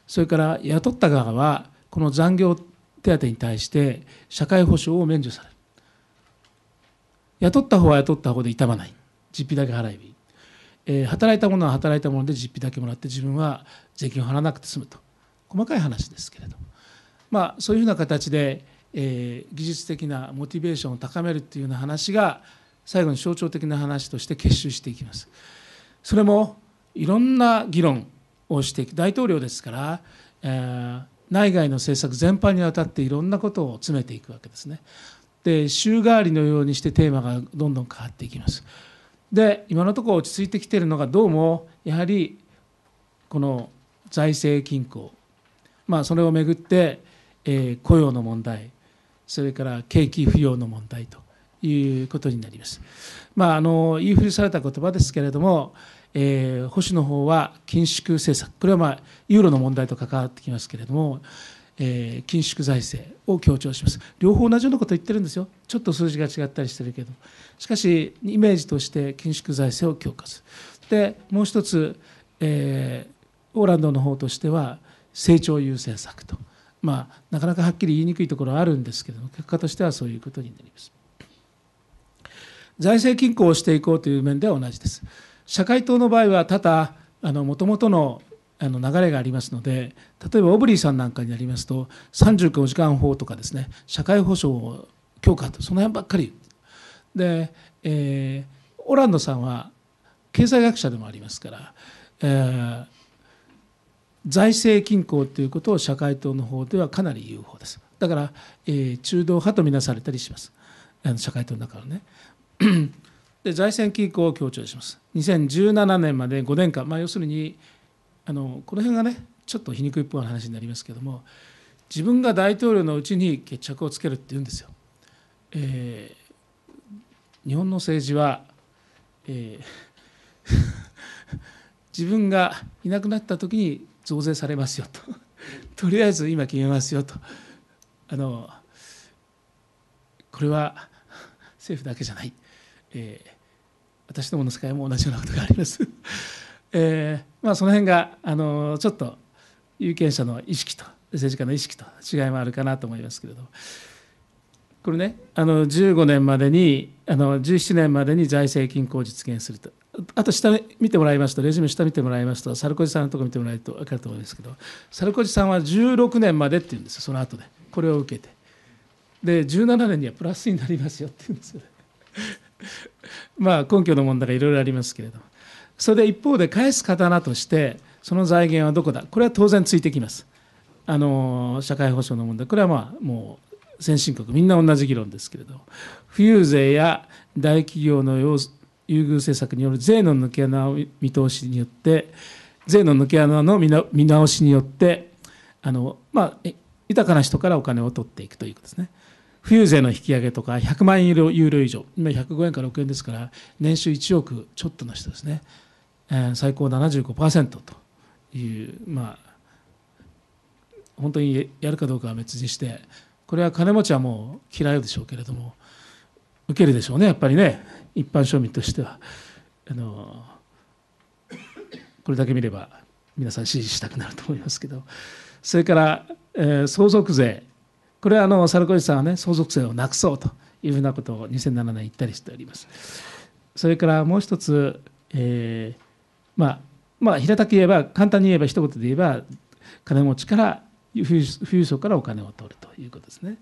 それから雇った側はこの残業手当に対して社会保障を免除される雇った方は雇った方で痛まない実費だけ払えばいい、え働いたものは働いたもので実費だけもらって自分は税金を払わなくて済むと細かい話ですけれどまあそういうふうな形でえー、技術的なモチベーションを高めるというような話が最後に象徴的な話として結集していきます。それもいろんな議論をしていく大統領ですから、えー、内外の政策全般にわたっていろんなことを詰めていくわけですね。で週替わりのようにしてテーマがどんどん変わっていきます。で今のところ落ち着いてきているのがどうもやはりこの財政均衡、まあ、それをめぐって、えー、雇用の問題それから景気不要の問題ということになります。まあ、あの言い古された言葉ですけれども、えー、保守の方は緊縮政策、これは、まあ、ユーロの問題と関わってきますけれども、えー、緊縮財政を強調します。両方同じようなこと言ってるんですよ。ちょっと数字が違ったりしてるけど。しかし、イメージとして緊縮財政を強化する。で、もう一つ、えー、オーランドの方としては、成長優先策と。まあ、なかなかはっきり言いにくいところはあるんですけども結果としてはそういうことになります財政均衡をしていこうという面では同じです社会党の場合は多々もともとのあの流れがありますので例えばオブリーさんなんかになりますと35時間法とかですね社会保障を強化とその辺ばっかりで、えー、オランドさんは経済学者でもありますから、えー、財政均衡ということを社会党の方ではかなり有効ですだから、えー、中道派とみなされたりしますあの社会党の中のね *clears throat* で財政均衡を強調します2017年まで5年間、まあ、要するにあのこの辺がねちょっと皮肉一本の話になりますけども自分が大統領のうちに決着をつけるって言うんですよ。えー、日本の政治は、えー *laughs* 自分がいなくなったきに増税されますよと *laughs* とりあえず今決めますよとあのこれは政府だけじゃない、えー、私どもの世界も同じようなことがあります *laughs* えー、まあ、その辺があのちょっと有権者の意識と政治家の意識と違いもあるかなと思いますけれどこれねあの15年までにあの17年までに財政均衡を実現するとあと下見てもらいますとレジュメ下見てもらいますとサルコジさんのとこ見てもらえると分かると思いますけどサルコジさんは16年までっていうんですその後でこれを受けてで17年にはプラスになりますよって言うんですよね *laughs* まあ根拠の問題がいろいろありますけれどもそれで一方で返す刀としてその財源はどこだこれは当然ついてきますあの社会保障の問題これはまあもう先進国みんな同じ議論ですけれど富裕税や大企業の要素優遇政策による税の抜け穴を見通しによって税の抜け穴の見直しによってあの、まあ、豊かな人からお金を取っていくということですね。富裕税の引き上げとか100万ユーロ以上今105円から6円ですから年収1億ちょっとの人ですね、えー、最高75%というまあ本当にやるかどうかは別にしてこれは金持ちはもう嫌いでしょうけれども受けるでしょうねやっぱりね一般庶民としてはあのこれだけ見れば皆さん支持したくなると思いますけどそれから、えー、相続税これはあのコジさんはね相続税をなくそうというふうなことを2007年言ったりしておりますそれからもう一つ、えー、まあまあ平たく言えば簡単に言えば一言で言えば金持ちから富裕層からお金を取るということですね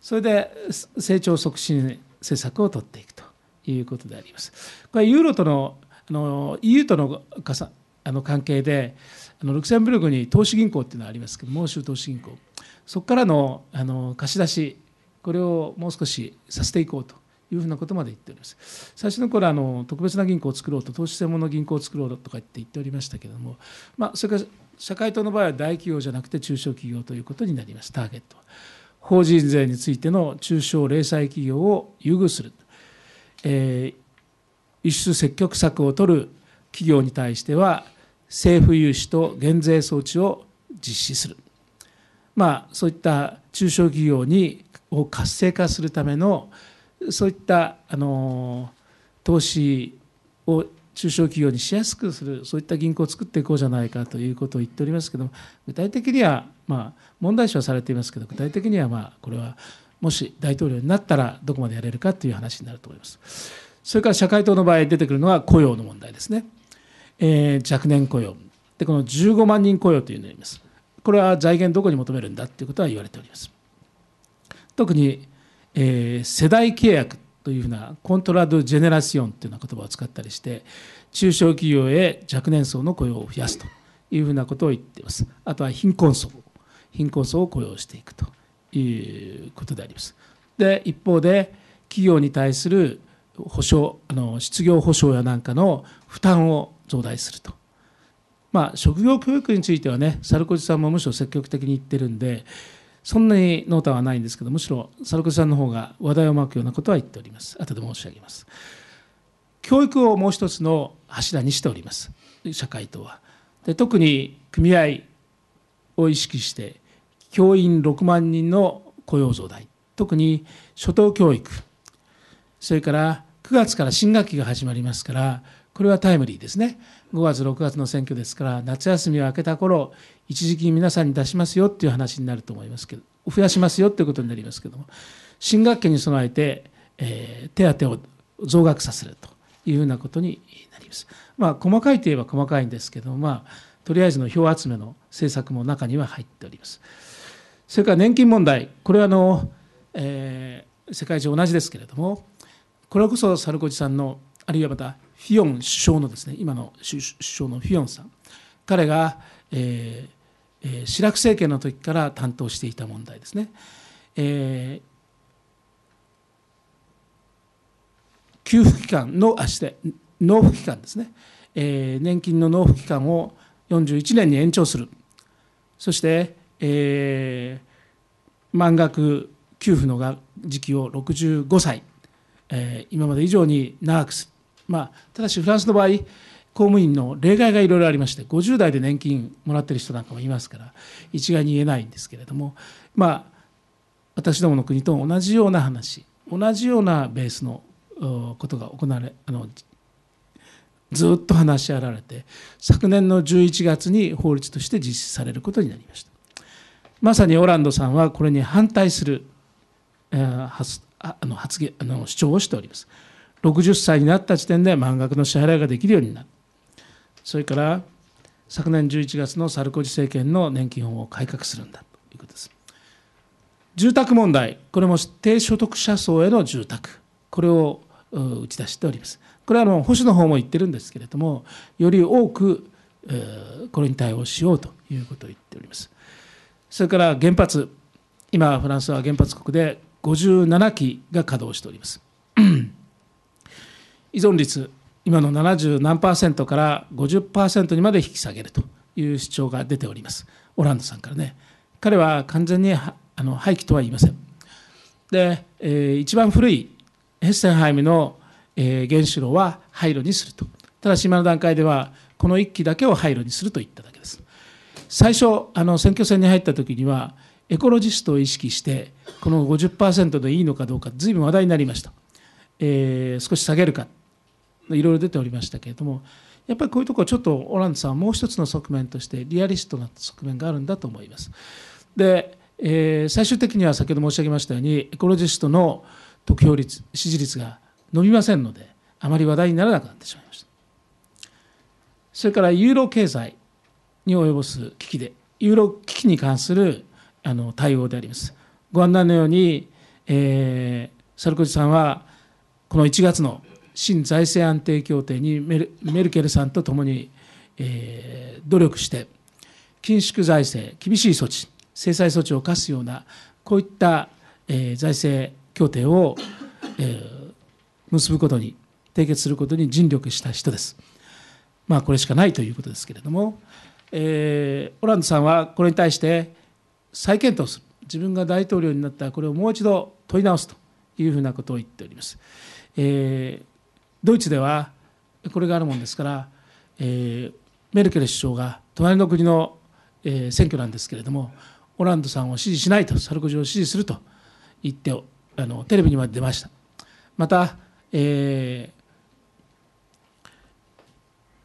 それで成長促進政策を取っていくということであります。これユーロとのあの EU とのあの関係であのルクセンブルクに投資銀行っていうのがありますけども欧州投資銀行そこからのあの貸し出しこれをもう少しさせていこうというふうなことまで言っております最初の頃あの特別な銀行を作ろうと投資専門の銀行を作ろうとかって言っておりましたけれども、まあ、それから社会党の場合は大企業じゃなくて中小企業ということになりますターゲットは。法人税についての中小零細企業を優遇する、えー、輸出積極策を取る企業に対しては政府融資と減税措置を実施する、まあ、そういった中小企業にを活性化するためのそういったあの投資を中小企業にしやすくするそういった銀行を作っていこうじゃないかということを言っておりますけども具体的にはまあ、問題視はされていますけど具体的にはまあこれはもし大統領になったらどこまでやれるかという話になると思いますそれから社会党の場合出てくるのは雇用の問題ですね、えー、若年雇用でこの15万人雇用というのがありますこれは財源どこに求めるんだということは言われております特に、えー、世代契約というふうなコントラド・ジェネラシオンというような言葉を使ったりして中小企業へ若年層の雇用を増やすというふうなことを言っていますあとは貧困層貧困層を雇用していくということであります。で一方で企業に対する保障あの失業保障やなんかの負担を増大すると。まあ、職業教育についてはねサルコジさんもむしろ積極的に言ってるんでそんなに濃淡はないんですけどむしろサルコジさんの方が話題を巻くようなことは言っております後で申し上げます教育をもう一つの柱にしております社会とはで特に組合を意識して教員6万人の雇用増大特に初等教育それから9月から新学期が始まりますからこれはタイムリーですね5月6月の選挙ですから夏休みを明けた頃一時期皆さんに出しますよっていう話になると思いますけど増やしますよっていうことになりますけども新学期に備えて、えー、手当を増額させるというふうなことになります。まあ、細かいといえば細かいんですけどまあ、とりあえずの票集めの政策も中には入っております。それから年金問題、これはあの、えー、世界中同じですけれども、これこそサルコジさんの、あるいはまたフィヨン首相のですね、今の首相のフィヨンさん、彼が、えーえー、シラク政権の時から担当していた問題ですね。えー給付期間の、あ、して、納付期間ですね、えー、年金の納付期間を41年に延長する、そして、えー、満額給付のが時期を65歳、えー、今まで以上に長くする、まあ、ただしフランスの場合公務員の例外がいろいろありまして50代で年金もらってる人なんかもいますから一概に言えないんですけれどもまあ私どもの国と同じような話同じようなベースのことが行われあのずっと話し合われて昨年の11月に法律として実施されることになりました。まさにオランドさんはこれに反対する、えー、発あの発言あの主張をしております。60歳になった時点で満額の支払いができるようになる。それから昨年11月のサルコジ政権の年金法を改革するんだということです。住宅問題、これも低所得者層への住宅、これを打ち出しております。これはもう保守の方も言ってるんですけれども、より多くこれに対応しようということを言っております。それから原発、今、フランスは原発国で57基が稼働しております。*clears throat* 依存率、今の70何パーセントから50%にまで引き下げるという主張が出ております、オランダさんからね。彼は完全にあの廃棄とは言いません。で、えー、一番古いヘッセンハイムの、えー、原子炉は廃炉にすると。ただし今の段階ではこの1基だけを廃炉にすると言っただけ。最初あの選挙戦に入った時にはエコロジストを意識してこの50%でいいのかどうかずいぶん話題になりました、えー、少し下げるかいろいろ出ておりましたけれどもやっぱりこういうところちょっとオランダさんはもう一つの側面としてリアリストな側面があるんだと思いますで、えー、最終的には先ほど申し上げましたようにエコロジストの得票率支持率が伸びませんのであまり話題にならなくなってしまいましたそれからユーロ経済に及ぼす危機でユーロ危機に関するあの対応であります。ご案内のように、えー、サルコジさんはこの1月の新財政安定協定にメルケルさんと共に、えー、努力して緊縮財政厳しい措置制裁措置を課すようなこういった、えー、財政協定を、えー、結ぶことに締結することに尽力した人です。まあこれしかないということですけれども。えー、オランダさんはこれに対して再検討する自分が大統領になったらこれをもう一度問い直すというふうなことを言っております、えー、ドイツではこれがあるもんですから、えー、メルケル首相が隣の国の、えー、選挙なんですけれどもオランダさんを支持しないとサルコジを支持すると言ってあのテレビにまで出ましたまた、えー、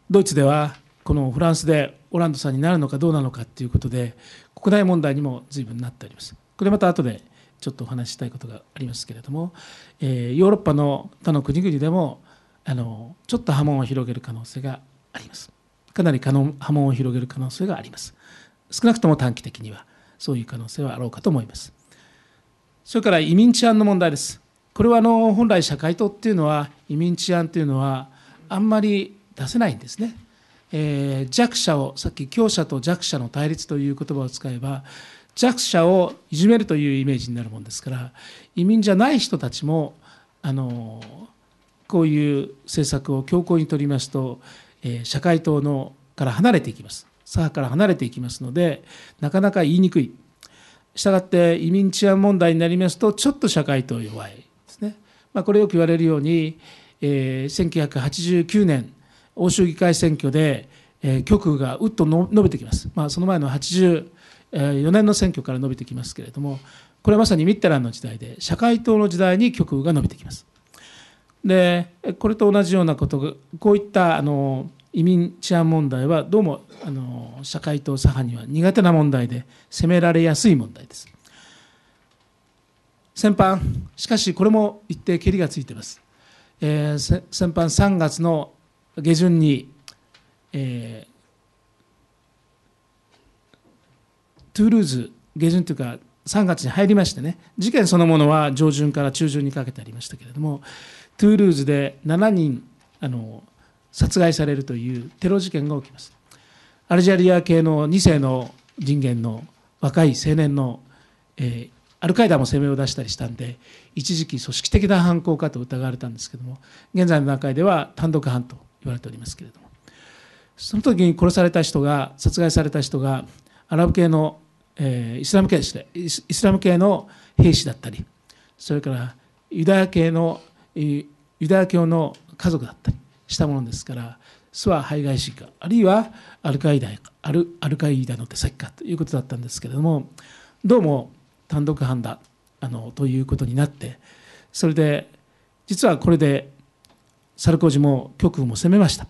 ドイツではこのフランスでオランダさんになるのかどうなのかっていうことで国内問題にも随分なっております。これまた後でちょっとお話ししたいことがありますけれども、えー、ヨーロッパの他の国々でもあのちょっと波紋を広げる可能性があります。かなり波紋を広げる可能性があります。少なくとも短期的にはそういう可能性はあろうかと思います。それから移民治安の問題です。これはあの本来社会党っていうのは移民治安っていうのはあんまり出せないんですね。えー、弱者をさっき強者と弱者の対立という言葉を使えば弱者をいじめるというイメージになるもんですから移民じゃない人たちもあのこういう政策を強硬に取りますと、えー、社会党のから離れていきます左派から離れていきますのでなかなか言いにくいしたがって移民治安問題になりますとちょっと社会党弱いですね、まあ、これよく言われるように、えー、1989年欧州議会選挙で、えー、極右がうっと伸びてきます、まあ、その前の84年の選挙から伸びてきますけれども、これはまさにミッテランの時代で、社会党の時代に極右が伸びてきます。でこれと同じようなことがこういったあの移民治安問題はどうもあの社会党左派には苦手な問題で責められやすい問題です先般しかしこれも一定けりがついてます、えー、先般3月の下旬に、えー、トゥールーズ下旬というか3月に入りましてね事件そのものは上旬から中旬にかけてありましたけれどもトゥールーズで7人あの殺害されるというテロ事件が起きますアルジェリア系の2世の人間の若い青年の、えー、アルカイダも声明を出したりしたんで一時期組織的な犯行かと疑われたんですけども現在の段階では単独犯と言われておりますけれどもその時に殺された人が殺害された人がアラブ系の、えイスラム系でイスラム系の兵士だったりそれからユダヤ系のユダヤ教の家族だったりしたものですからスワ排外主義かあるいはアルカイダアルアルカイダの手先かということだったんですけれどもどうも単独犯だあのということになってそれで実はこれでサルコジも極右も攻めました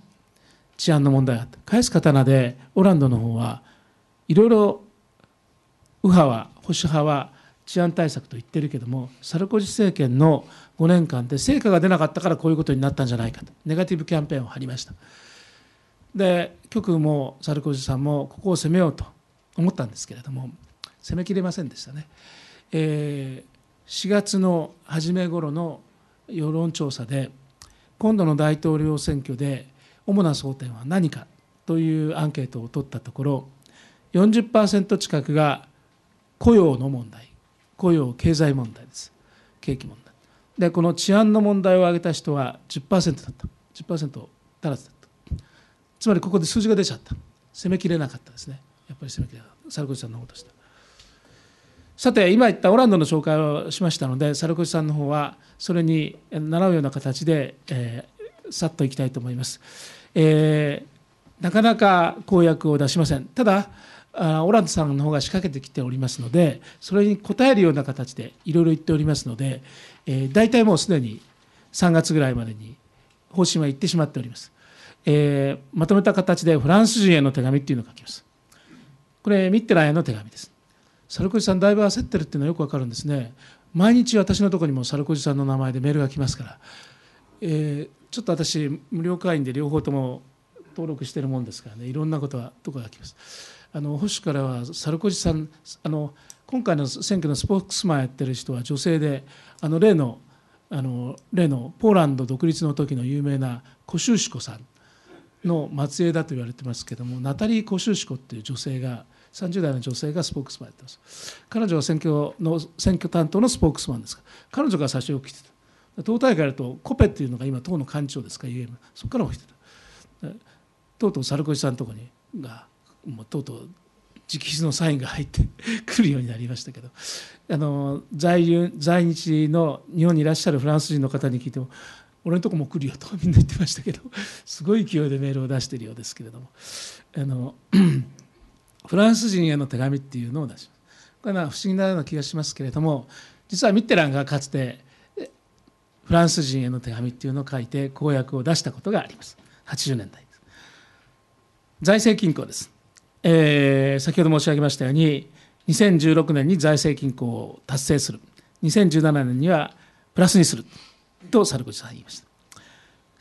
治安の問題があって返す刀でオランドの方はいろいろ右派は保守派は治安対策と言ってるけどもサルコジ政権の5年間で成果が出なかったからこういうことになったんじゃないかとネガティブキャンペーンを張りましたで極右もサルコジさんもここを攻めようと思ったんですけれども攻めきれませんでしたね、えー、4月の初め頃の世論調査で今度の大統領選挙で主な争点は何かというアンケートを取ったところ40%近くが雇用の問題雇用経済問題です景気問題でこの治安の問題を挙げた人は10%だった10%足らずだったつまりここで数字が出ちゃった攻めきれなかったですねやっぱり攻めきれなかったサルコジさんの方としてはさて今言ったオランダの紹介をしましたのでサルコジさんの方はそれに習うような形で、えー、さっといきたいと思います、えー、なかなか公約を出しませんただオランダさんの方が仕掛けてきておりますのでそれに応えるような形でいろいろ言っておりますので、えー、大体もうすでに3月ぐらいまでに方針は言ってしまっております、えー、まとめた形でフランス人への手紙っていうのを書きますこれミッテランへの手紙です猿ルさんだいぶ焦ってるっていうのはよくわかるんですね毎日私のとこにもサルコジさんの名前でメールが来ますから、えー、ちょっと私無料会員で両方とも登録してるもんですからねいろんなことはどこが来ますあの保守からはサルコジさんあの今回の選挙のスポークスマンやってる人は女性であの例のあの例のポーランド独立の時の有名なコシューシコさんの末裔だと言われてますけどもナタリー・コシューシコっていう女性が30代の女性がスポークスマンやってます彼女は選挙の選挙担当のスポークスマンですが彼女が差し置きてた党大会だとコペっていうのが今党の幹事長ですか UM そこから起きてたとうとうサルコジさんのとこにがもうとうとう直筆のサインが入ってく *laughs* るようになりましたけどあの在留在日の日本にいらっしゃるフランス人の方に聞いても俺のとこも来るよとみんな言ってましたけどすごい勢いでメールを出しているようですけれどもあのフランス人への手紙っていうのを出します。これは不思議なような気がしますけれども実はミッテランがかつてフランス人への手紙っていうのを書いて公約を出したことがあります80年代です財政均衡です、えー、先ほど申し上げましたように2016年に財政均衡を達成する2017年にはプラスにするとサルコジさん言いました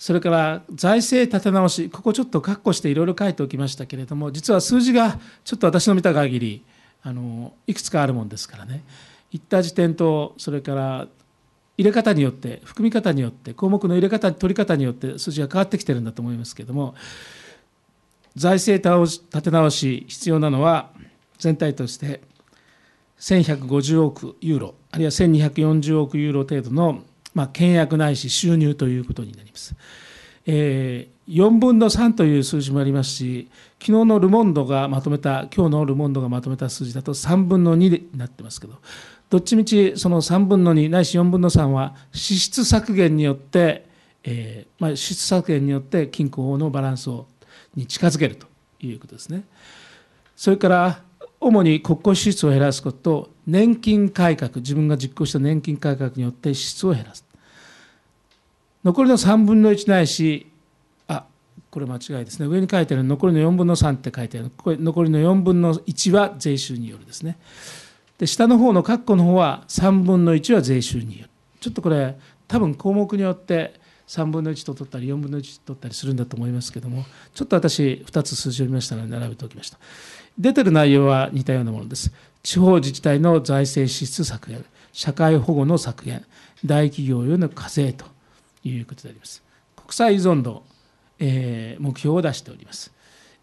それから財政立て直し、ここちょっと括弧していろいろ書いておきましたけれども、実は数字がちょっと私の見た限り、あのいくつかあるもんですからね、いった時点と、それから入れ方によって、含み方によって、項目の入れ方、取り方によって数字が変わってきてるんだと思いますけれども、財政立て直し、必要なのは全体として1150億ユーロ、あるいは1240億ユーロ程度のまあ、契約ないし収入ということになります。えー、4分の3という数字もありますし、昨日のル・モンドがまとめた、今日のル・モンドがまとめた数字だと3分の2になってますけど、どっちみちその3分の2ないし4分の3は支出削減によって、えーまあ、支出削減によって均衡のバランスをに近づけるということですね。それから主に国庫支出を減らすこと年金改革自分が実行した年金改革によって支出を減らす残りの3分の1ないしあこれ間違いですね上に書いてある残りの4分の3って書いてあるこれ残りの4分の1は税収によるですねで下の方の括弧の方は3分の1は税収によるちょっとこれ多分項目によって3分の1と取ったり4分の1と取ったりするんだと思いますけどもちょっと私2つ数字を見ましたので並べておきました。出てる内容は似たようなものです。地方自治体の財政支出削減、社会保護の削減、大企業への課税ということであります。国際依存度、えー、目標を出しております。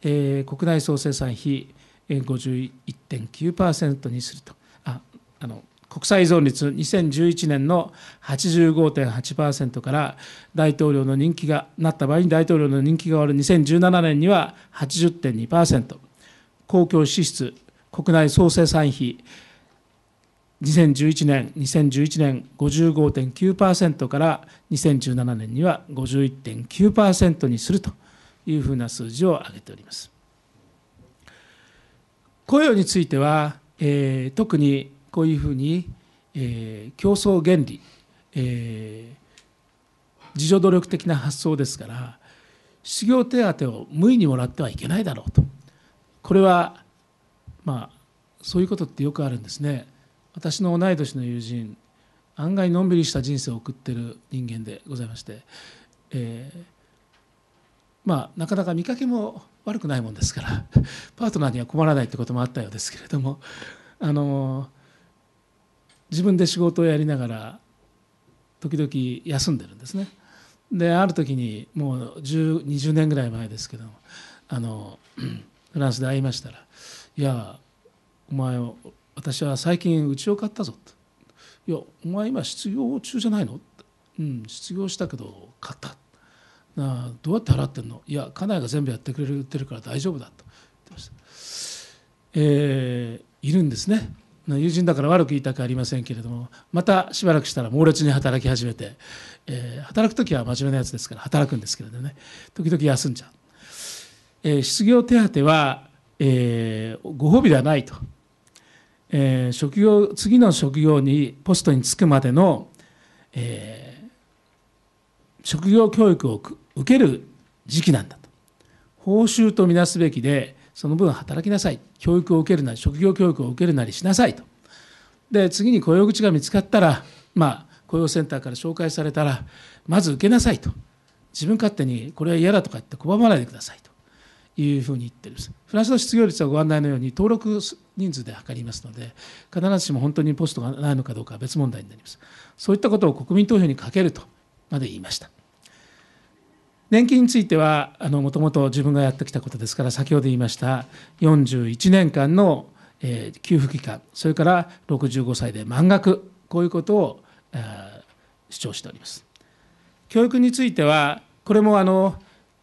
えー、国内総生産比51.9%にすると、ああの国際依存率2011年の85.8%から大統領の人気がなった場合に大統領の人気が終わる2017年には80.2%公共支出、国内総生産比、2011年、2011年55.9%から2017年には51.9%にするというふうな数字を挙げております。雇用については、えー、特にこういうふうに、えー、競争原理、えー、自助努力的な発想ですから失業手当を無意にもらってはいけないだろうとこれはまあそういうことってよくあるんですね私の同い年の友人案外のんびりした人生を送ってる人間でございまして、えー、まあなかなか見かけも悪くないもんですから *laughs* パートナーには困らないってこともあったようですけれどもあの自分で仕事をやりながら時々休んでるんですね。である時にもう20年ぐらい前ですけどもあのうんフランスで会いましたら「いやお前私は最近うちを買ったぞ」と「いやお前今失業中じゃないの?」うん失業したけど買った」なあ「どうやって払ってんの?」「いや家内が全部やってくれるってるから大丈夫だ」と言ってました。えー、いるんですね友人だから悪く言いたくありませんけれどもまたしばらくしたら猛烈に働き始めて、えー、働く時は真面目なやつですから働くんですけれどね時々休んじゃうえー、失業手当は、えー、ご褒美ではないと、えー、職業次の職業にポストに就くまでの、えー、職業教育を受ける時期なんだと報酬とみなすべきでその分働きなさい教育を受けるなり職業教育を受けるなりしなさいとで次に雇用口が見つかったら、まあ、雇用センターから紹介されたらまず受けなさいと自分勝手にこれは嫌だとか言って拒まないでくださいというふうに言ってるんですフランスの失業率はご案内のように登録人数で測りますので必ずしも本当にポストがないのかどうかは別問題になりますそういったことを国民投票にかけるとまで言いました年金についてはもともと自分がやってきたことですから先ほど言いました41年間の給付期間それから65歳で満額こういうことを主張しております教育についてはこれもあの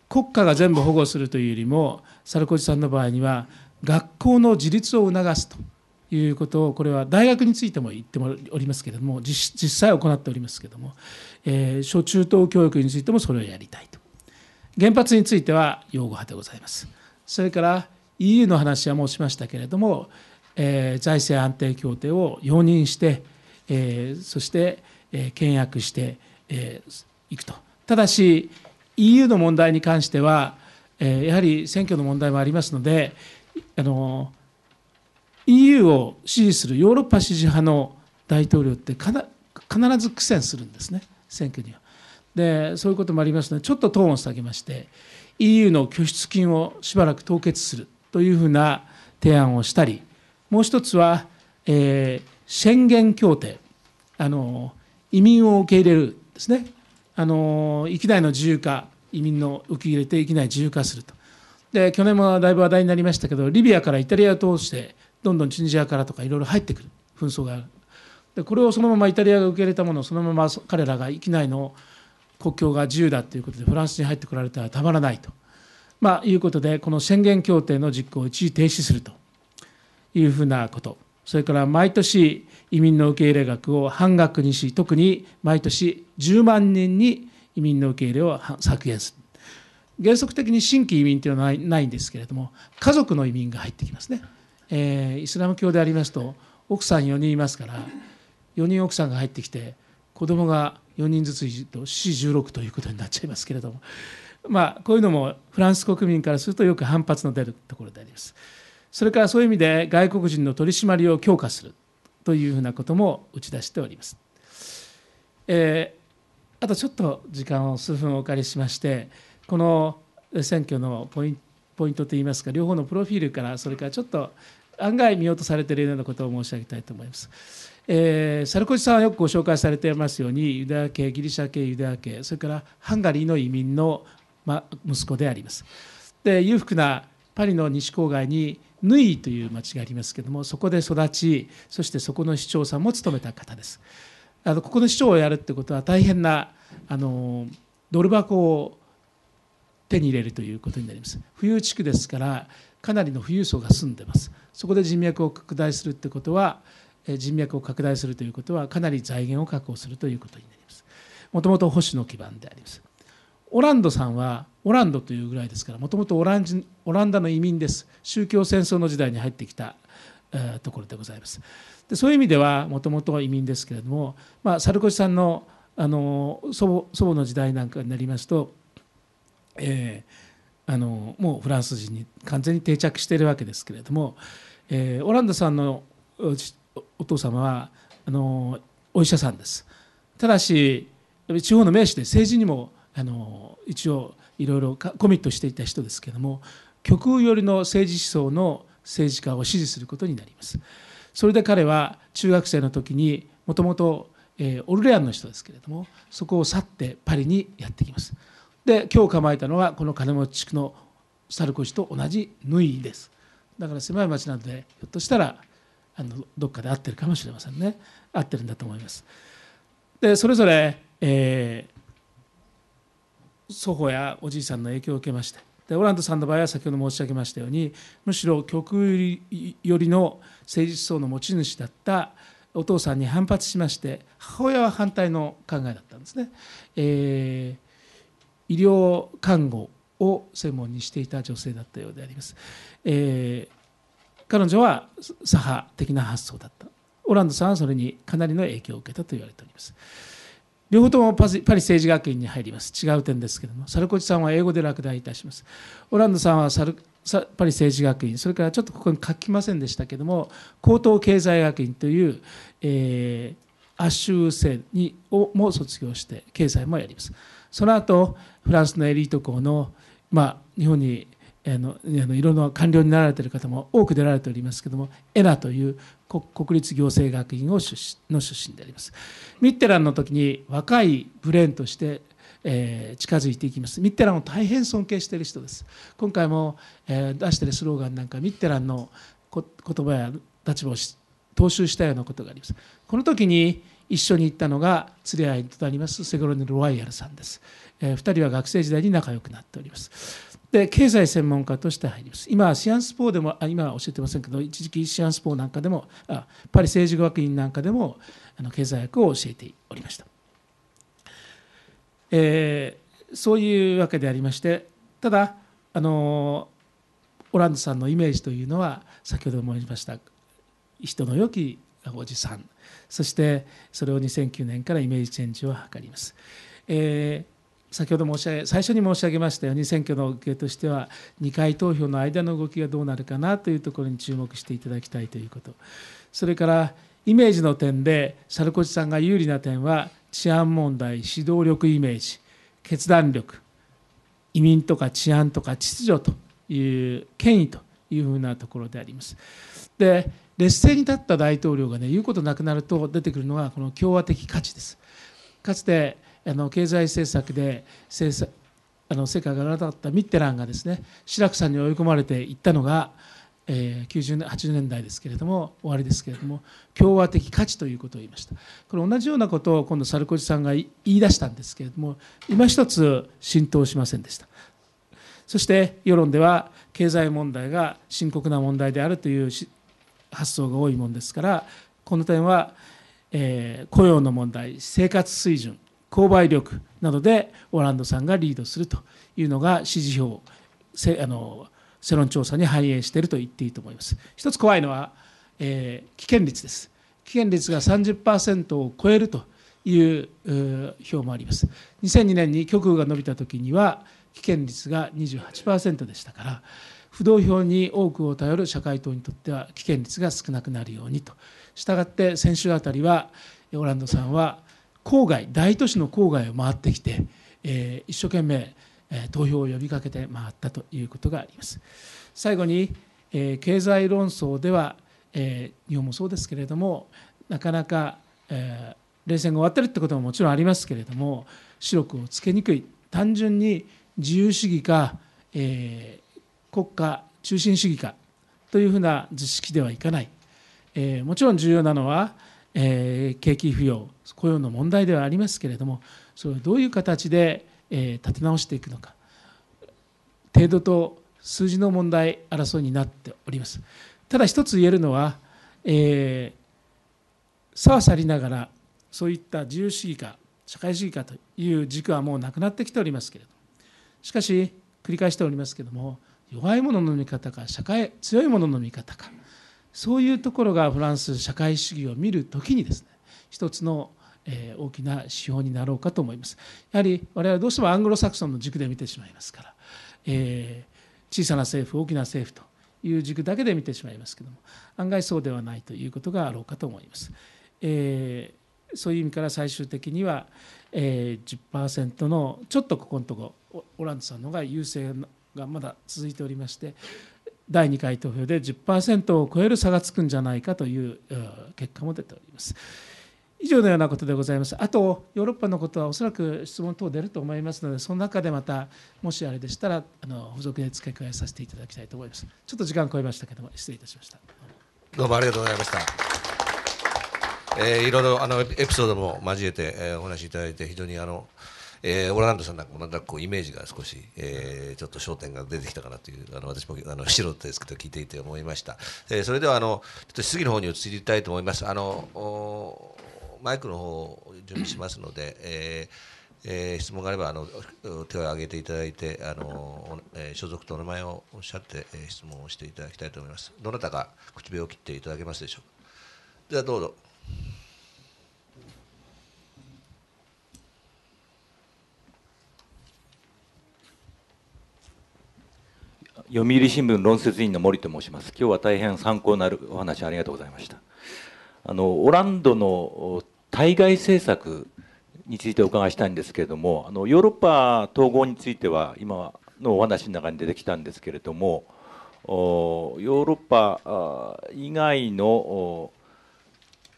国家が全部保護するというよりもサルコジさんの場合には学校の自立を促すということをこれは大学についても言っておりますけれども実際行っておりますけれども、えー、初中等教育についてもそれをやりたいと原発については擁護派でございますそれから EU の話は申しましたけれども、えー、財政安定協定を容認して、えー、そして、えー、倹約してい、えー、くとただし EU の問題に関しては、えー、やはり選挙の問題もありますので、あの EU を支持するヨーロッパ支持派の大統領ってかな必ず苦戦するんですね、選挙には。でそういうこともありますのでちょっとトーンを下げまして EU の拠出金をしばらく凍結するというふうな提案をしたりもう一つは、えー、宣言協定あの移民を受け入れるですねあの域内の自由化移民の受け入れて域内自由化するとで去年もだいぶ話題になりましたけどリビアからイタリアを通してどんどんチュニジアからとかいろいろ入ってくる紛争があるでこれをそのままイタリアが受け入れたものをそのまま彼らが域内の国境が自由だということでフランスに入ってこられたらたまらないと、まあ、いうことでこの宣言協定の実行を一時停止するというふうなことそれから毎年移民の受け入れ額を半額にし特に毎年10万人に移民の受け入れを削減する原則的に新規移民というのはないんですけれども家族の移民が入ってきますね、えー、イスラム教でありますと奥さん4人いますから4人奥さんが入ってきて子供が4人ずついると四1 6ということになっちゃいますけれどもまあこういうのもフランス国民からするとよく反発の出るところであります。それからそういう意味で外国人の取り締まりを強化するというふうなことも打ち出しております。えー、あとちょっと時間を数分お借りしましてこの選挙のポイントといいますか両方のプロフィールからそれからちょっと案外見落とされているようなことを申し上げたいと思います。えー、サルコジさんはよくご紹介されていますようにユダヤ系ギリシャ系ユダヤ系それからハンガリーの移民の、ま、息子であります。で裕福なパリの西郊外にヌイという町がありますけどもそこで育ちそしてそこの市長さんも務めた方ですあのここの市長をやるってことは大変なあのドル箱を手に入れるということになります富裕地区ですからかなりの富裕層が住んでますそこで人脈を拡大するってことは人脈を拡大するということはかなり財源を確保するということになりますもともと保守の基盤でありますオランドさんはオランドというぐらいですからもともとオランダの移民です宗教戦争の時代に入ってきた、ところでございますでそういう意味ではもともと移民ですけれども、まあ、サルコジさんのあの祖母祖母の時代なんかになりますと、えー、あのもうフランス人に完全に定着しているわけですけれども、えー、オランダさんのお父様はあのお医者さんですただし地方の名士で政治にもあの一応いろいろコミットしていた人ですけれども極右寄りの政治思想の政治家を支持することになりますそれで彼は中学生の時にもともとオルレアンの人ですけれどもそこを去ってパリにやってきますで今日構えたのはこの金持ち地区のサルコジと同じヌイですだから狭い町なのでひょっとしたらあのどっかで会ってるかもしれませんね会ってるんだと思いますでそれぞれ、えー、祖母やおじいさんの影響を受けましたでオランドさんの場合は先ほど申し上げましたようにむしろ極右寄りの政治思想の持ち主だったお父さんに反発しまして母親は反対の考えだったんですね、えー、医療看護を専門にしていた女性だったようであります、えー、彼女は左派的な発想だったオランドさんはそれにかなりの影響を受けたと言われております両方ともパリ政治学院に入ります違う点ですけどもサルコジさんは英語で落第いたしますオランダさんはサルパリ政治学院それからちょっとここに書きませんでしたけども高等経済学院という、えー、圧州セにをも卒業して経済もやりますその後フランスのエリート校の、まあ、日本にあのあのいろんな官僚になられている方も多く出られておりますけれどもエナという国立行政学院を出身の出身でありますミッテランの時に若いブレーンとして、えー、近づいていきますミッテランを大変尊敬している人です今回も、えー、出しているスローガンなんかミッテランの言葉や立場を踏襲したようなことがありますこの時に一緒に行ったのが連れ合いとなりますセグロネ・ロワイヤルさんです、えー、人は学生時代に仲良くなっておりますで経済専門家として入ります。今、シアンスポーでも、あ今は教えてませんけど、一時期シアンスポーなんかでも、あパリ政治学院なんかでも、あの経済学を教えておりました。えー、そういうわけでありまして、ただ、あのオランダさんのイメージというのは、先ほども言いました、人の良きおじさん、そしてそれを2009年からイメージチェンジを図ります。えー先ほど申し上げ最初に申し上げましたように選挙の受けとしては2回投票の間の動きがどうなるかなというところに注目していただきたいということそれからイメージの点でサルコジさんが有利な点は治安問題指導力イメージ決断力移民とか治安とか秩序という権威というふうなところであります。で劣勢に立った大統領がね言うことなくなると出てくるのがこの共和的価値です。かつてあの経済政策で政策あの世界がなかったミッテランがですねシラクさんに追い込まれていったのが、えー、90年80年代ですけれども終わりですけれども共和的価値ということを言いましたこれ同じようなことを今度サルコジさんが言い出したんですけれども今一つ浸透しませんでしたそして世論では経済問題が深刻な問題であるという発想が多いもんですからこの点は、えー、雇用の問題生活水準購買力などでオランドさんがリードするというのが支持票せあの世論調査に反映していると言っていいと思います。一つ怖いのは、えー、危険率です。危険率が30%を超えるという表もあります。2002年に極右が伸びた時には危険率が28%でしたから、不動票に多くを頼る社会党にとっては危険率が少なくなるようにと。したがって先週あたりはオランダさんは郊外大都市の郊外を回ってきて、えー、一生懸命投票を呼びかけて回ったということがあります最後に、えー、経済論争では、えー、日本もそうですけれどもなかなか、えー、冷戦が終わってるってことももちろんありますけれども視力をつけにくい単純に自由主義か、えー、国家中心主義かというふうな図式ではいかない、えー、もちろん重要なのはえー、景気不要雇用の問題ではありますけれどもそれをどういう形で、えー、立て直していくのか程度と数字の問題争いになっておりますただ一つ言えるのは、えー、さはさりながらそういった自由主義か社会主義かという軸はもうなくなってきておりますけれどもしかし繰り返しておりますけれども弱いものの見方か社会強いものの見方かそういうところがフランス社会主義を見るときにですね一つの大きな指標になろうかと思いますやはり我々どうしてもアングロサクソンの軸で見てしまいますから、えー、小さな政府大きな政府という軸だけで見てしまいますけども案外そうではないということがあろうかと思います、えー、そういう意味から最終的には、えー、10%のちょっとここのところ、オランダさんの方が優勢がまだ続いておりまして第2回投票で10%を超える差がつくんじゃないかという結果も出ております。以上のようなことでございます。あと、ヨーロッパのことはおそらく質問等出ると思いますので、その中でまた、もしあれでしたら、あの付属で付け加えさせていただきたいと思います。ちょっと時間超えましたけども、失礼いたしました。どうもありがとうございました。えー、いろいろあのエピソードも交えて、えー、お話しいただいて、非常にあの。えー、オランダさんなんかもなんかこうイメージが少し、えー、ちょっと焦点が出てきたかなというあの私もあの素人ですけど聞いていて思いました、えー、それではあのちょっと質疑の方に移りたいと思いますあのマイクの方を準備しますので、えーえー、質問があればあの手を挙げていただいてあの、えー、所属とお名前をおっしゃって、えー、質問をしていただきたいと思いますどなたか口笛を切っていただけますでしょうかではどうぞ。読売新聞論説委員の森と申します今日は大変参考になるお話ありがとうございましたあのオランドの対外政策についてお伺いしたいんですけれどもあのヨーロッパ統合については今のお話の中に出てきたんですけれどもヨーロッパ以外の、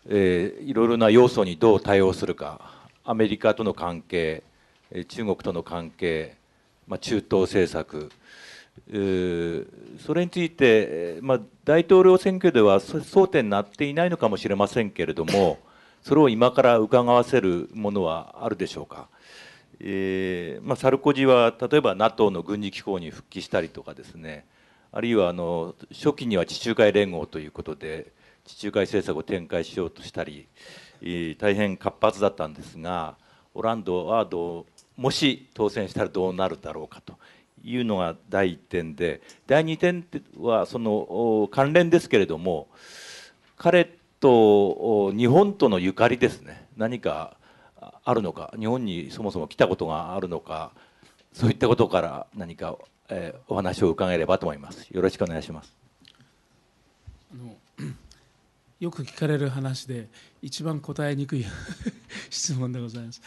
えー、いろいろな要素にどう対応するかアメリカとの関係中国との関係、まあ、中東政策それについて、まあ、大統領選挙では争点になっていないのかもしれませんけれども、*laughs* それを今から伺わせるものはあるでしょうか。えーまあ、サルコジは例えば NATO の軍事機構に復帰したりとかですねあるいはあの初期には地中海連合ということで地中海政策を展開しようとしたり、えー、大変活発だったんですがオランダはどうもし当選したらどうなるだろうかというのが第一点で第2点はその関連ですけれども彼と日本とのゆかりですね何かあるのか日本にそもそも来たことがあるのかそういったことから何か、えお話を伺えればと思いますよろしくお願いしますあの *clears throat* よく聞かれる話で一番答えにくい *laughs* 質問でございます。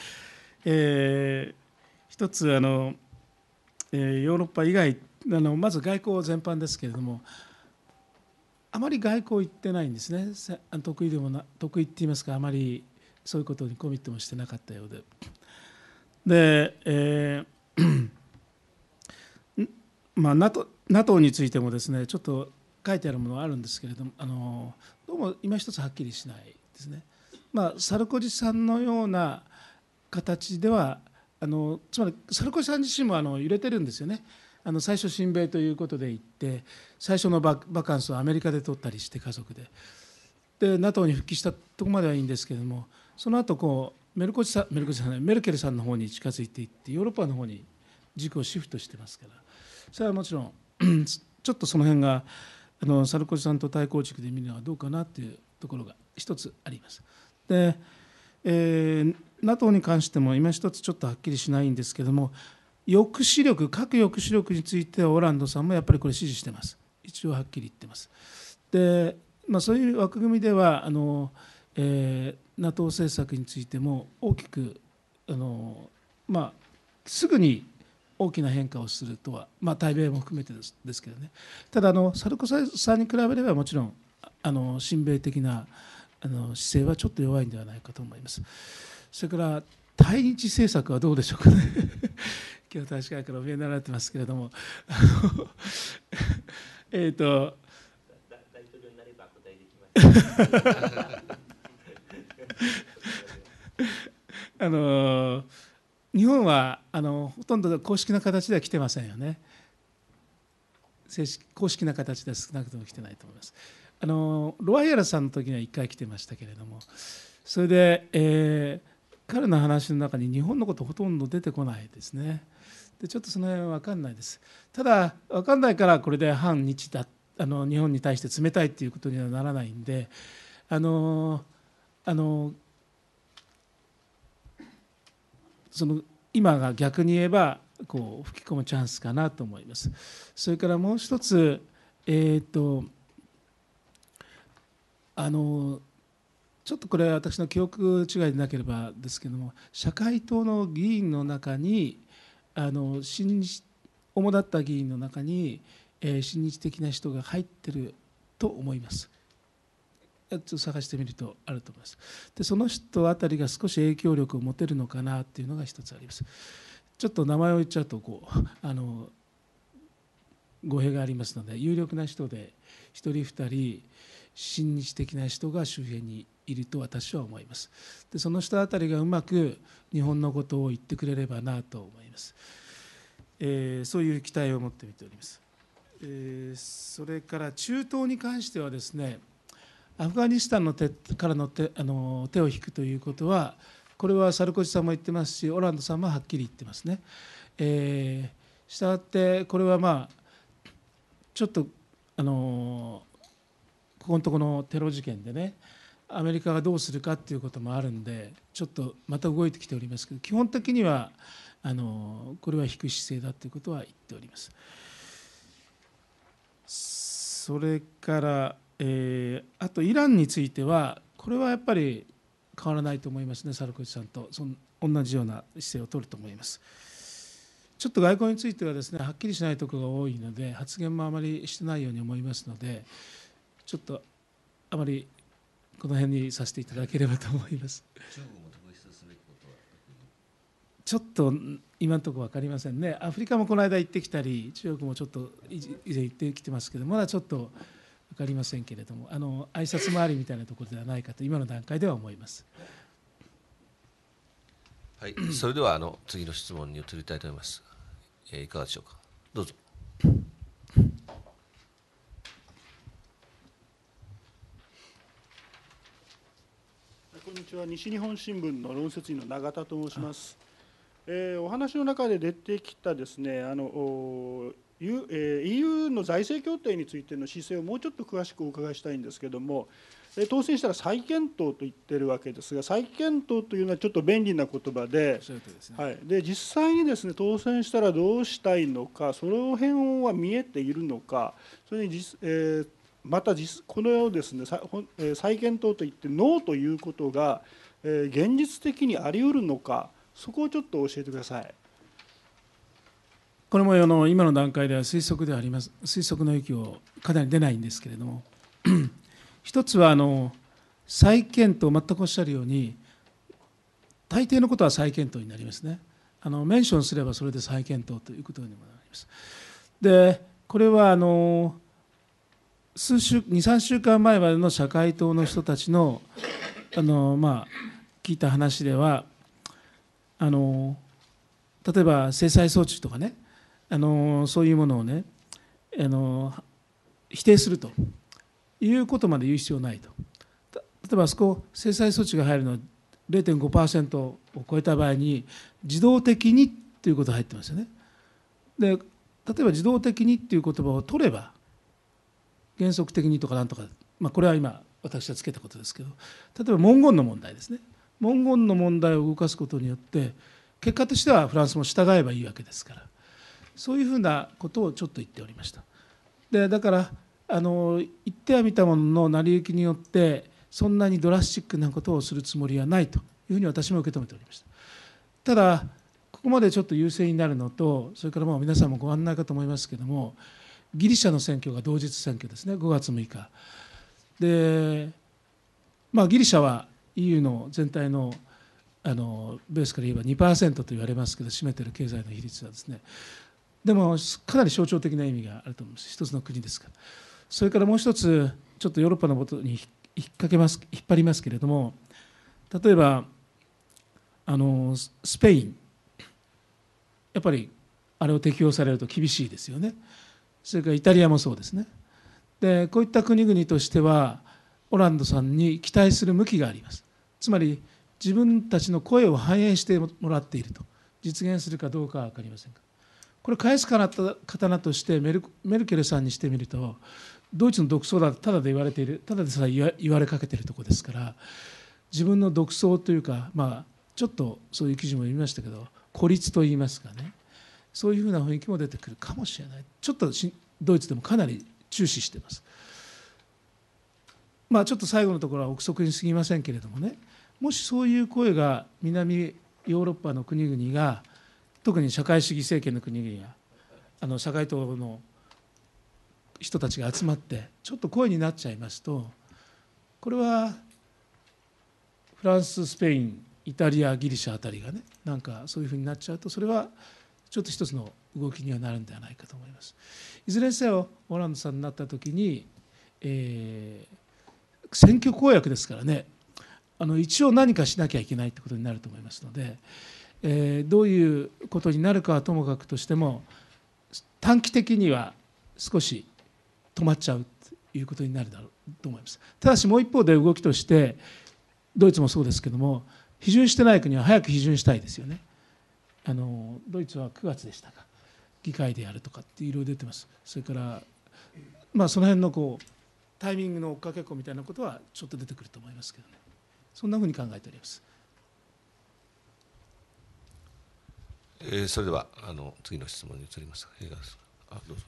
えー、一つあのヨーロッパ以外あのまず外交全般ですけれどもあまり外交行ってないんですね得意でもな得意って言いますかあまりそういうことにコミットもしてなかったようで。で、えーまあ、NATO, NATO についてもですねちょっと書いてあるものはあるんですけれどもあのどうも今一つはっきりしないですね。まあ、サルコジさんのような形ではあのつまりサルコジさん自身もあの揺れてるんですよね。あの最初親米ということで行って最初のバカンスをアメリカで取ったりして家族でで NATO に復帰したとこまではいいんですけれどもその後こうメルコチさんメルコさん、メルケルさんの方に近づいていってヨーロッパの方に軸をシフトしてますからそれはもちろん *clears throat* ちょっとその辺があのサルコジさんと対抗軸で見るのはどうかなというところが一つあります。でえー、NATO に関しても今一つちょっとはっきりしないんですけども抑止力核抑止力についてはオランドさんもやっぱりこれ支持してます一応はっきり言ってますで、まあ、そういう枠組みではあの、えー、NATO 政策についても大きくあの、まあ、すぐに大きな変化をするとは、まあ、対米も含めてですですけどねただあのサルコさんに比べればもちろんあの親米的なあの姿勢はちょっと弱いんではないかと思います。それから対日政策はどうでしょうかね *laughs* 今日確かからお見えになられてますけれどもえっとあの *laughs* 日本はあのほとんど公式な形では来てませんよね正式公式な形では少なくとも来てないと思います。あのロワイヤルさんの時には1回来てましたけれどもそれで、えー、彼の話の中に日本のことほとんど出てこないですねでちょっとその辺は分かんないですただ分かんないからこれで反日だあの日本に対して冷たいっていうことにはならないんであのあのその今が逆に言えばこう吹き込むチャンスかなと思います。それからもう一つ、えーとあのちょっとこれは私の記憶違いでなければですけども社会党の議員の中にあの新主だった議員の中に、えー、親日的な人が入ってると思います。ちょっと探してみるとあると思います。でその人あたりが少し影響力を持てるのかなっていうのが一つあります。ちょっと名前を言っちゃうとこうあの語弊がありますので有力な人で1人2人親日的な人が周辺にいると私は思いますでその人あたりがうまく日本のことを言ってくれればなと思います、えー、そういう期待を持ってみております、えー、それから中東に関してはですねアフガニスタンの手からの手あの手を引くということはこれはサルコジさんも言ってますしオランダさんもはっきり言ってますね。えー、したがってこれはまあちょっとあのここのとこのテロ事件でねアメリカがどうするかっていうこともあるんでちょっとまた動いてきておりますけど基本的にはあのこれは引く姿勢だということは言っております。それから、えー、あとイランについてはこれはやっぱり変わらないと思いますねサルコジさんとその同じような姿勢を取ると思います。ちょっと外交についてはですねはっきりしないところが多いので発言もあまりしてないように思いますので。ちょっとあまりこの辺にさせていただければと思います。ちょっと今のところ分かりませんね、アフリカもこの間行ってきたり、中国もちょっと以前行ってきてますけど、まだちょっと分かりませんけれども、あの挨拶回りみたいなところではないかと、今の段階では思います。はい、それではあの次の質問に移りたいと思います。えー、いかがでしょうか。どうぞ。こんにちは西日本新聞の論説委員の永田と申します。えー、お話の中で出てきたですねあの EU, え EU の財政協定についての姿勢をもうちょっと詳しくお伺いしたいんですけども、え当選したら再検討と言ってるわけですが再検討というのはちょっと便利な言葉でで、ねはい、で実際にですね当選したらどうしたいのかその辺は見えているのかそれに実、えーまた実このようですね再検討といってノーということが現実的にあり得るのかそこをちょっと教えてください。これもあの今の段階では推測ではあります推測の域をかなり出ないんですけれども *clears throat* 一つはあの再検討全くおっしゃるように大抵のことは再検討になりますねあのメンションすればそれで再検討ということにもなりますでこれはあの数週23週間前までの社会党の人たちのあの、まあ、聞いた話ではあの例えば制裁装置とかねあのそういうものをねあの否定するということまで言う必要ないと例えばあそこ制裁措置が入るのは0.5%を超えた場合に自動的にということが入ってますよねで例えば自動的にっていう言葉を取れば原則的にとかなんとか、まあ、これは今私はつけたことですけど例えば文言の問題ですね文言の問題を動かすことによって結果としてはフランスも従えばいいわけですからそういうふうなことをちょっと言っておりました。でだからあの言ってはみたものの成り行きによってそんなにドラスチックなことをするつもりはないというふうに私も受け止めておりましたただここまでちょっと優勢になるのとそれからもう皆さんもご案内かと思いますけどもギリシャの選挙が同日選挙ですね5月6日で、まあ、ギリシャは EU の全体のあのベースから言えば2%と言われますけど占めてる経済の比率はですねでもかなり象徴的な意味があると思います一つの国ですからそれからもう一つちょっとヨーロッパのことに引っ掛けます引っ張りますけれども例えばあのスペインやっぱりあれを適用されると厳しいですよね。それからイタリアもそうですねでこういった国々としてはオランドさんに期待する向きがありますつまり自分たちの声を反映してもらっていると実現するかどうか分かりませんがこれ返す刀としてメルケルさんにしてみるとドイツの独走だただで言われているただでさえ言われかけているところですから自分の独走というかまあちょっとそういう記事も読みましたけど孤立と言いますかねそういうふうな雰囲気も出てくるかもしれないちょっとドイツでもかなり注視してます。まあ、ちょっと最後のところは憶測にすぎませんけれどもねもしそういう声が南ヨーロッパの国々が特に社会主義政権の国々があの社会党の人たちが集まってちょっと声になっちゃいますとこれはフランススペインイタリアギリシャあたりがねなんかそういうふうになっちゃうとそれはちょっと一つの動きにはなるんではないかと思います。いずれにせよオランドさんになった時に、えー、選挙公約ですからねあの一応何かしなきゃいけないってことになると思いますので、えー、どういうことになるかはともかくとしても短期的には少し止まっちゃうということになるだろうと思います。ただしもう一方で動きとしてドイツもそうですけども批准してない国は早く批准したいですよね。あのドイツは9月でしたか議会でやるとかっていろいろ出てますそれからまあその辺のこうタイミングの追っかけっこみたいなことはちょっと出てくると思いますけどねそんなふうに考えております。えー、それではあの次の質問に移ります。えあどうぞ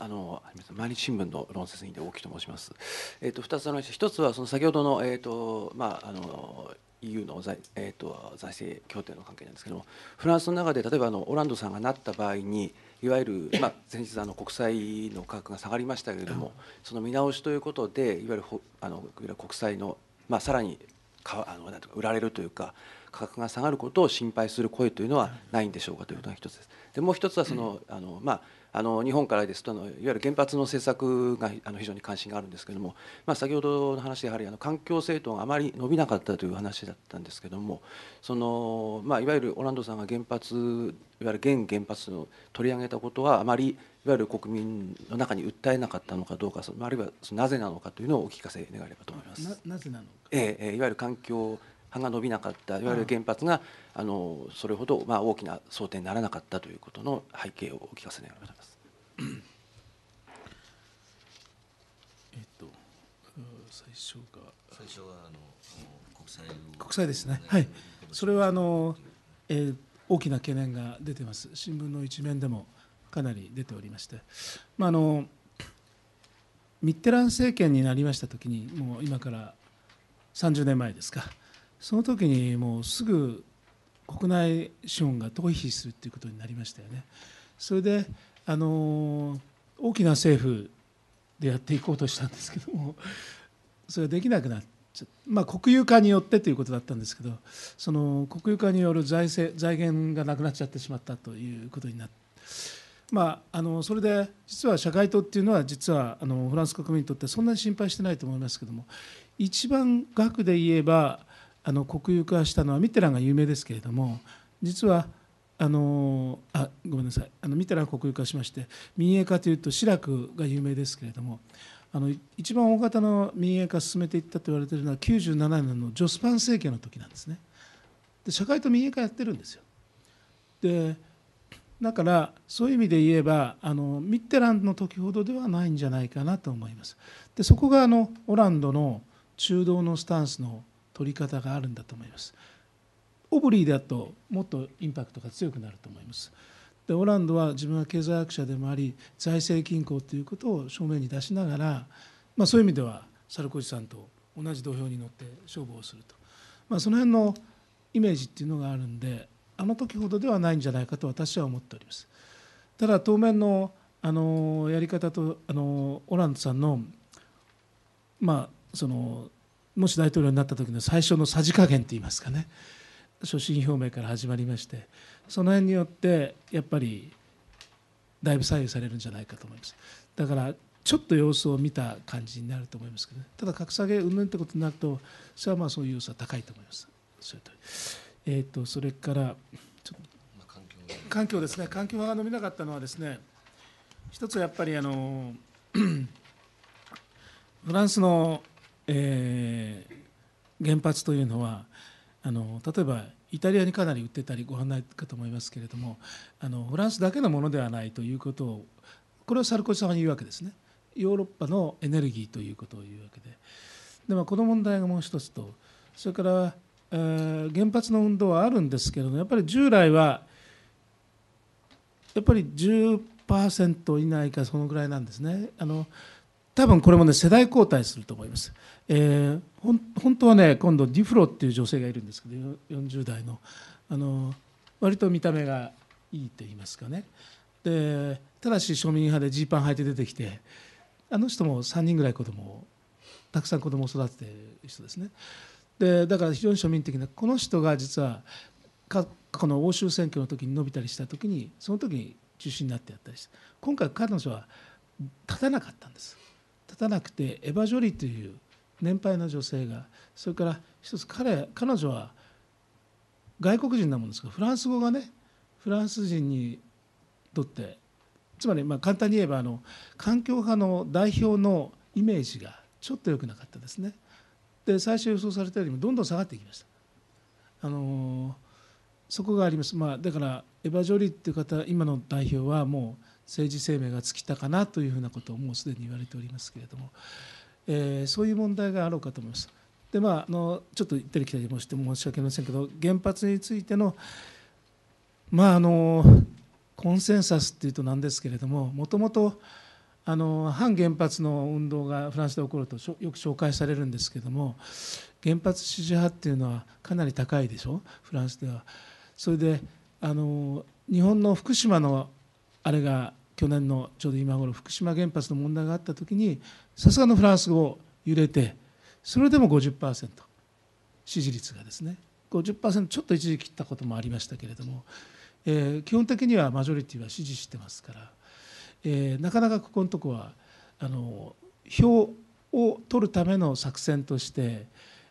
あの毎日新聞の論説委員で大木と申します。えっ、ー、と二つあの一つはその先ほどのえっ、ー、とまああの EU の財,、えーと、財政協定の関係なんですけどもフランスの中で例えばあのオランドさんがなった場合にいわゆる、まあ、前日あの国債の価格が下がりましたけれどもその見直しということでいわゆるあのいわゆる国債の、まあ、さらにかあのなんとか売られるというか価格が下がることを心配する声というのはないんでしょうかということが一つです。でもう一つはそのあの、まああの日本からですとあのいわゆる原発の政策があの非常に関心があるんですけれども、まあ、先ほどの話でやはりあの環境政党があまり伸びなかったという話だったんですけれどもその、まあ、いわゆるオランドさんが原発いわゆる現原発を取り上げたことはあまりいわゆる国民の中に訴えなかったのかどうかあるいはなぜなのかというのをお聞かせ願えればと思います。なぜなのか、ええ、いわゆる環境葉が伸びなかったいわゆる原発が、あのそれほどまあ大きな争点にならなかったということの背景をお聞かせ願います。えっと最初が最初はあの国際国際ですね。はい。それはあの、えー、大きな懸念が出てます。新聞の一面でもかなり出ておりまして、まああのミッテラン政権になりましたときにもう今から30年前ですか。その時にもうすぐ国内資本が逃避するということになりましたよね。それであの大きな政府でやっていこうとしたんですけどもそれができなくなっちゃまあ、国有化によってということだったんですけどその国有化による財政財源がなくなっちゃってしまったということになって。まあ、あのそれで実は社会党っていうのは実はあのフランス国民にとってそんなに心配してないと思いますけども一番額で言えばあの国有化したのはミテランが有名ですけれども実はあのあごめんなさいあのミテラン国有化しまして民営化というとシラクが有名ですけれどもあの一番大型の民営化を進めていったと言われているのは97年のジョスパン政権の時なんですねで社会と民営化やってるんですよでだからそういう意味で言えばあのミッテランの時ほどではないんじゃないかなと思いますでそこがあのオランドの中道のスタンスの取り方があるんだと思いますオブリーだともっとインパクトが強くなると思いますでオランドは自分は経済学者でもあり財政均衡ということを正面に出しながら、まあ、そういう意味ではサルコジさんと同じ土俵に乗って勝負をすると、まあ、その辺のイメージっていうのがあるんであの時ほどではないんじゃないかと私は思っておりますただ当面のあのやり方とあのオランドさんの,、まあそのもし大統領になった時の最初のさじ加減といいますかね所信表明から始まりましてその辺によってやっぱりだいぶ左右されるんじゃないかと思いますだからちょっと様子を見た感じになると思いますけど、ね、ただ格下げうんぬんってことになるとそれはまあそういう要素は高いと思いますそれと,、えーと、それから環境ですね環境が伸びなかったのはですね一つやっぱりあの *clears throat* フランスのえー、原発というのはあの例えばイタリアにかなり売ってたりご案内かと思いますけれどもあのフランスだけのものではないということをこれをサルコジさんは言うわけですねヨーロッパのエネルギーということを言うわけでで、まあ、この問題がもう一つとそれから、えー、原発の運動はあるんですけれどもやっぱり従来はやっぱり10%以内かそのぐらいなんですね。あの多分これもね世代交代すると思います、えー、本当はね今度ディフロっていう女性がいるんですけど40代のあの割と見た目がいいと言いますかねでただし庶民派でジーパン履いて出てきてあの人も3人ぐらい子供をたくさん子供を育ててる人ですねでだから非常に庶民的なこの人が実は過この欧州選挙の時に伸びたりした時にその時に中心になってやったりして今回彼女は立たなかったんです立たなくてエヴァ・ジョリという年配の女性がそれから一つ彼彼女は外国人なもんですかフランス語がねフランス人にとってつまりまあ簡単に言えばあの環境派の代表のイメージがちょっと良くなかったですね。で最初予想されたよりもどんどん下がっていきました。あのそこがあります、まあ、だからエヴァ・ジョリーっていう方今の代表はもう政治生命が尽きたかなというふうなことをもうすでに言われておりますけれども、えー、そういう問題があろうかと思います。でまあ、あのちょっと言ってるきたりもして申し訳ありませんけど原発についての,、まあ、あのコンセンサスっていうとなんですけれどももともとあの反原発の運動がフランスで起こるとよく紹介されるんですけども原発支持派っていうのはかなり高いでしょフランスではそれであの日本の福島のあれが去年のちょうど今頃福島原発の問題があった時にさすがのフランスを揺れてそれでも50%支持率がですね50%ちょっと一時切ったこともありましたけれども、えー、基本的にはマジョリティは支持してますから、えー、なかなかここのとこはあの票を取るための作戦として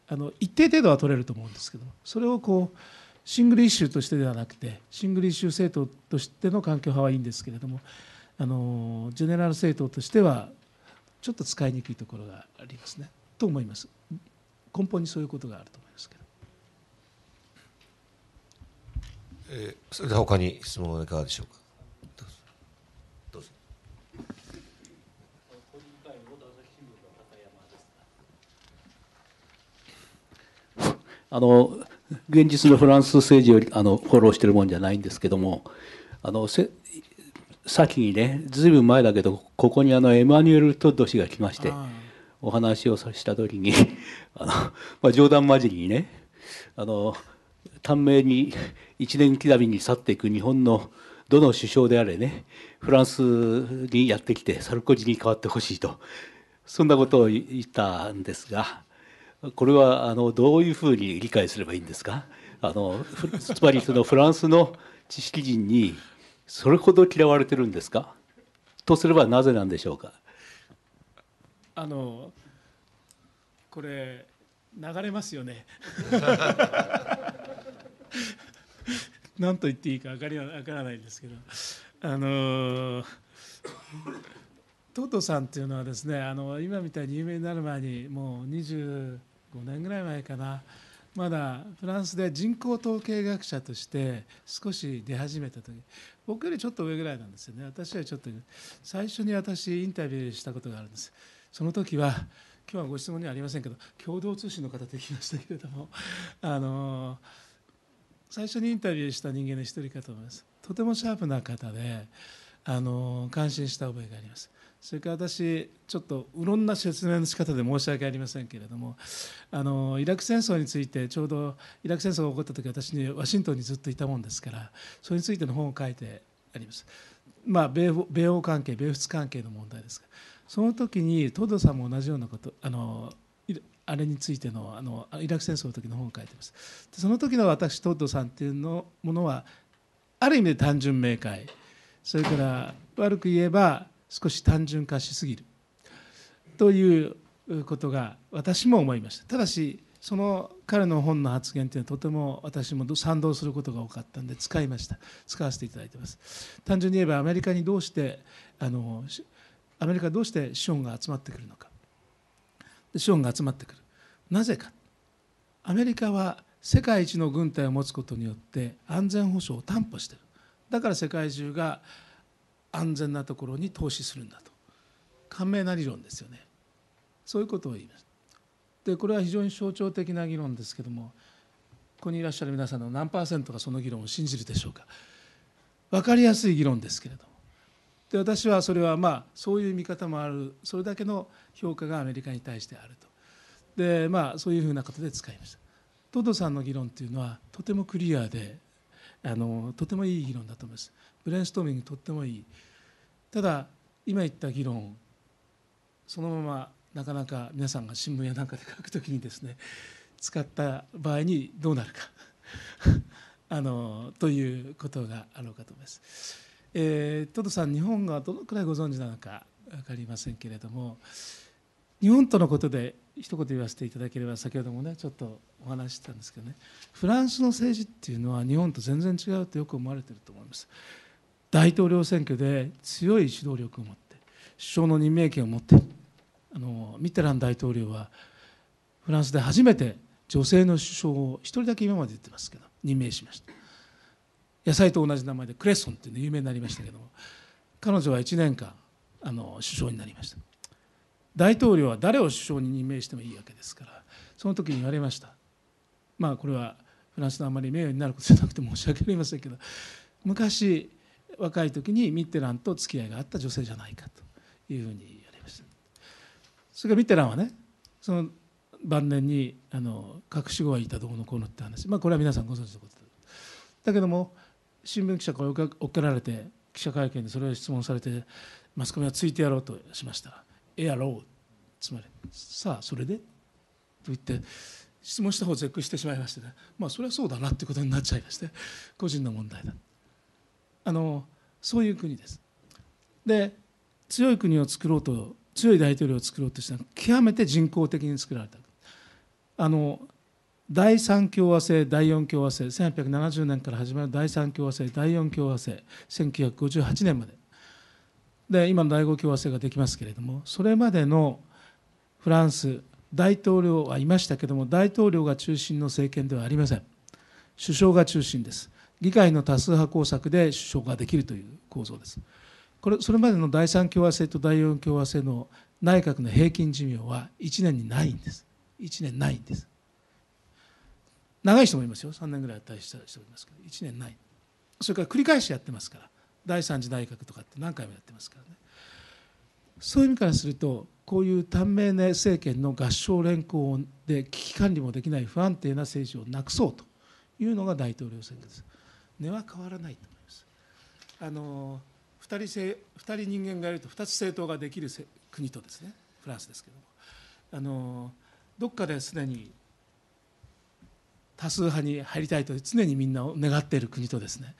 あの一定程度は取れると思うんですけどそれをこうシングルイシュとしてではなくてシングルイシュ政党としての環境派はいいんですけれどもあのジェネラル政党としてはちょっと使いにくいところがありますねと思います根本にそういうことがあると思いますけど、えー、それでは他に質問はいかがでしょうかどうぞあの現実のフランス政治よりあのフォローしてるもんじゃないんですけどもあのせ先にねずいぶん前だけどここにあのエマニュエル・トッド氏が来ましてお話をした時に *laughs* あの、まあ、冗談交じりにねあの短命に1年刻みに去っていく日本のどの首相であれねフランスにやってきてサルコジに代わってほしいとそんなことを言ったんですがこれはあのどういうふうに理解すればいいんですかあの *laughs* つまりそのフランスの知識人にそれほど嫌われてるんですかとすればなぜなんでしょうかあのこれ流れますよね何 *laughs* と言っていいか分かりからないですけどあのトトさんっていうのはですねあの今みたいに有名になる前にもう25年ぐらい前かなまだフランスで人口統計学者として少し出始めた時僕よりちょっと上ぐらいなんですよね私はちょっと最初に私インタビューしたことがあるんですその時は今日はご質問にはありませんけど共同通信の方で来ましたけれども *laughs* あの最初にインタビューした人間の一人かと思いますとてもシャープな方であの感心した覚えがありますそれから私ちょっといろんな説明の仕方で申し訳ありませんけれどもあのイラク戦争についてちょうどイラク戦争が起こった時私にワシントンにずっといたもんですからそれについての本を書いてあります、まあ、米米欧関係米仏関係の問題ですがその時に東堂さんも同じようなことあのあれについてのあのイラク戦争の時の本を書いてますその時の私東堂さんっていうのものはある意味で単純明快それから悪く言えば少し単純化しすぎるということが私も思いましたただしその彼の本の発言というのはとても私も賛同することが多かったんで使いました使わせていただいてます単純に言えばアメリカにどうしてあのアメリカどうして資本が集まってくるのか資本が集まってくるなぜかアメリカは世界一の軍隊を持つことによって安全保障を担保しているだから世界中が安全なところに投資するんだと簡明な理論ですよねそういうことを言いますでこれは非常に象徴的な議論ですけどもここにいらっしゃる皆さんの何パーセントがその議論を信じるでしょうか分かりやすい議論ですけれどもで私はそれはまあそういう見方もあるそれだけの評価がアメリカに対してあるとでまあそういうふうなことで使いましたトドさんの議論っていうのはとてもクリアであのとてもいい議論だと思いますブレインストーミングとってもいいただ今言った議論そのままなかなか皆さんが新聞やなんかで書くときにですね使った場合にどうなるか *laughs* あのということがあろうかと思います。えー、トドさん日本がどのくらいご存知なのか分かりませんけれども日本とのことで一言言わせていただければ先ほどもねちょっとお話ししたんですけどねフランスの政治っていうのは日本と全然違うとよく思われてると思います大統領選挙で強い指導力を持って首相の任命権を持ってあのミッテラン大統領はフランスで初めて女性の首相を1人だけ今まで言ってますけど任命しました野菜と同じ名前でクレソンっていうの有名になりましたけども彼女は1年間あの首相になりました大統領は誰を首相に任命してもいいわけですからその時に言われましたまあこれはフランスのあまり名誉になることじゃなくて申し訳ありませんけど昔若い時にミッテランと付き合いがあった女性じゃないかというふうに言われましたそれからミッテランはねその晩年にあの隠し子はいたどうのこうのって話、まあ、これは皆さんご存知のことだけども新聞記者から追っかられて記者会見でそれを質問されてマスコミはついてやろうとしましたえやろうつまりさあそれでと言って質問した方を絶句してしまいましてねまあそれはそうだなってことになっちゃいまして個人の問題だあのそういう国ですで強い国を作ろうと強い大統領を作ろうとしたのは極めて人工的に作られたあの第3共和制第4共和制1870年から始まる第3共和制第4共和制1958年までで今の第5共和制ができますけれどもそれまでのフランス大統領はいましたけれども大統領が中心の政権ではありません首相が中心です議会の多数派工作で首相ができるという構造ですこれそれまでの第3共和制と第4共和制の内閣の平均寿命は1年にないんです1年ないんです長い人もいますよ3年ぐらいやったりした人もいますけど1年ないそれから繰り返しやってますから第三次内閣とかって何回もやってますからねそういう意味からするとこういう短命令政権の合唱連行で危機管理もできない不安定な政治をなくそうというのが大統領選挙です根は変わらないと思いますあの2人せ ,2 人人間がいると2つ政党ができる国とですねフランスですけどもあのどっかですでに多数派に入りたいと常にみんな願っている国とですね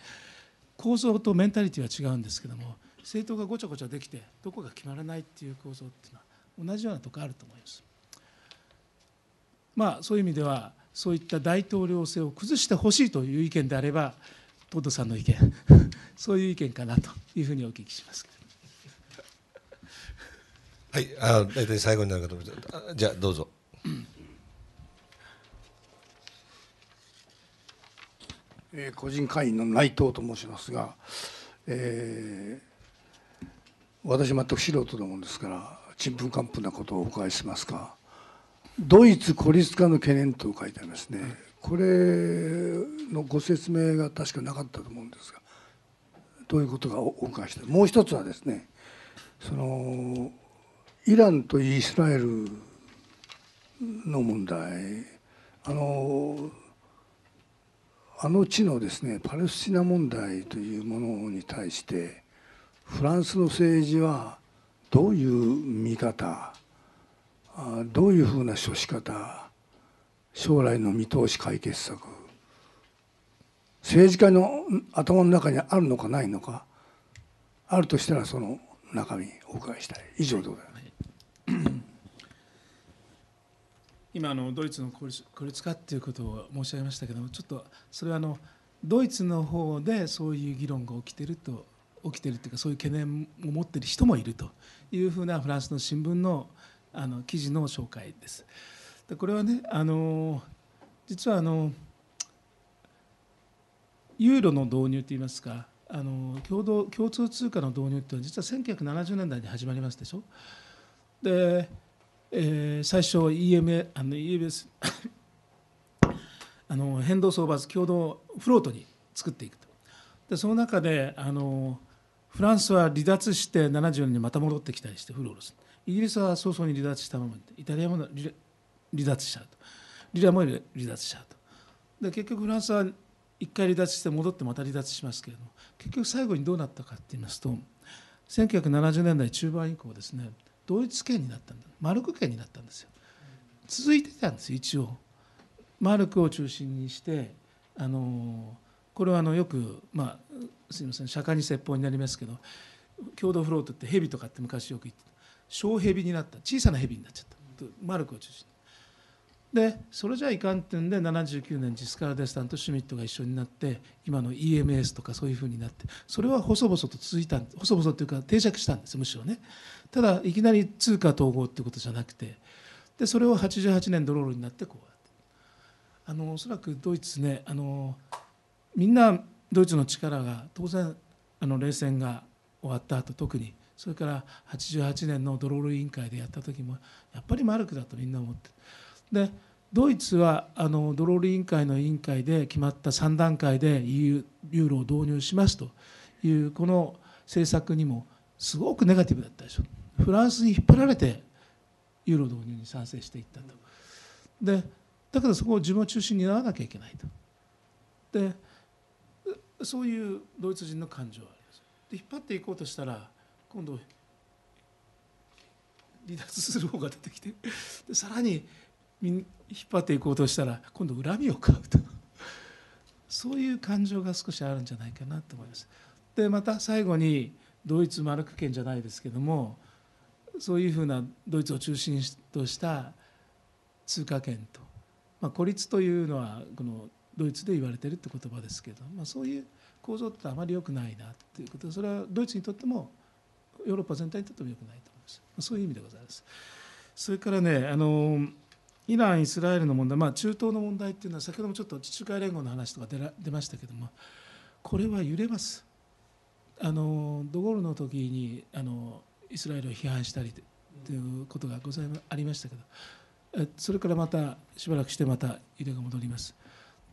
構造とメンタリティは違うんですけども政党がごちゃごちゃできてどこが決まらないっていう構造っていうのは同じようなとこあると思います。まあ、そういう意味ではそういった大統領制を崩してほしいという意見であればトッドさんの意見 *laughs* そういう意見かなというふうにお聞きしますけど。はい、あ大体最後になるかと思います。じゃあどうぞ。えー、個人会員の内藤と申しますが、えー、私全く素人のもんですからちんぷんかんぷんなことをお伺いしますがドイツ孤立化の懸念と書いてありますね、これのご説明が確かなかったと思うんですがどういうことがお伺いしてもう一つはですねそのイランとイスラエルの問題あのあの地のですねパレスチナ問題というものに対してフランスの政治はどういう見方どういうふうな処し方将来の見通し解決策政治家の頭の中にあるのかないのかあるとしたらその中身お伺いしたい以上でございます。はい今のドイツの孤立孤立化っていうことを申し上げましたけどもちょっとそれはあのドイツの方でそういう議論が起きてると起きてるっていうかそういう懸念を持ってる人もいるというふうなフランスの新聞のあの記事の紹介です。でこれはねあの実はあのユーロの導入といいますかあの共同共通通貨の導入っていうのは実は1970年代に始まりますでしょ。でえー、最初 EMA あの e b s あの変動相場共同フロートに作っていくとでその中であのフランスは離脱して70年にまた戻ってきたりしてフローロスイギリスは早々に離脱したままにイタリアも離脱しちゃうとリラも離脱しちゃうとで結局フランスは一回離脱して戻ってまた離脱しますけれども結局最後にどうなったかっていいますと1970年代中盤以降ですねドイツ圏になったんだマルク圏になったんですよ続いてたんです一応マルクを中心にしてあのこれはあのよくまあすいません釈迦に説法になりますけど共同フロートって蛇とかって昔よく言ってた小蛇になった小さな蛇になっちゃったマルクを中心でそれじゃいかんっていうんで79年ジスカラデスタンとシュミットが一緒になって今の EMS とかそういうふうになってそれは細々と続いた細々というか定着したんですむしろねただいきなり通貨統合っていうことじゃなくてでそれを88年ドロールになってこうやってあのおそらくドイツねあのみんなドイツの力が当然あの冷戦が終わった後特にそれから88年のドロール委員会でやった時もやっぱりマルクだとみんな思ってでドイツはあのドロール委員会の委員会で決まった3段階で EU ユーロを導入しますというこの政策にもすごくネガティブだったでしょフランスに引っ張られてユーロ導入に賛成していったとでだけどそこを自分を中心にならなきゃいけないとでそういうドイツ人の感情はありますで引っ張っていこうとしたら今度離脱する方が出てきてでさらに引っ張っていこうとしたら今度恨みを買うとそういう感情が少しあるんじゃないかなと思います。でまた最後にドイツマルク圏じゃないですけどもそういうふうなドイツを中心とした通貨圏と、まあ、孤立というのはこのドイツで言われてるって言葉ですけど、まあ、そういう構造ってあまり良くないなっていうことそれはドイツにとってもヨーロッパ全体にとっても良くないと思います。そういう意味でございます。それからねあのイラン、イスラエルの問題、まあ、中東の問題っていうのは、先ほどもちょっと地中海連合の話とか出ましたけども、これは揺れます。あのドゴールの時にあのイスラエルを批判したりということがございありましたけどそれからまたしばらくしてまた揺れが戻ります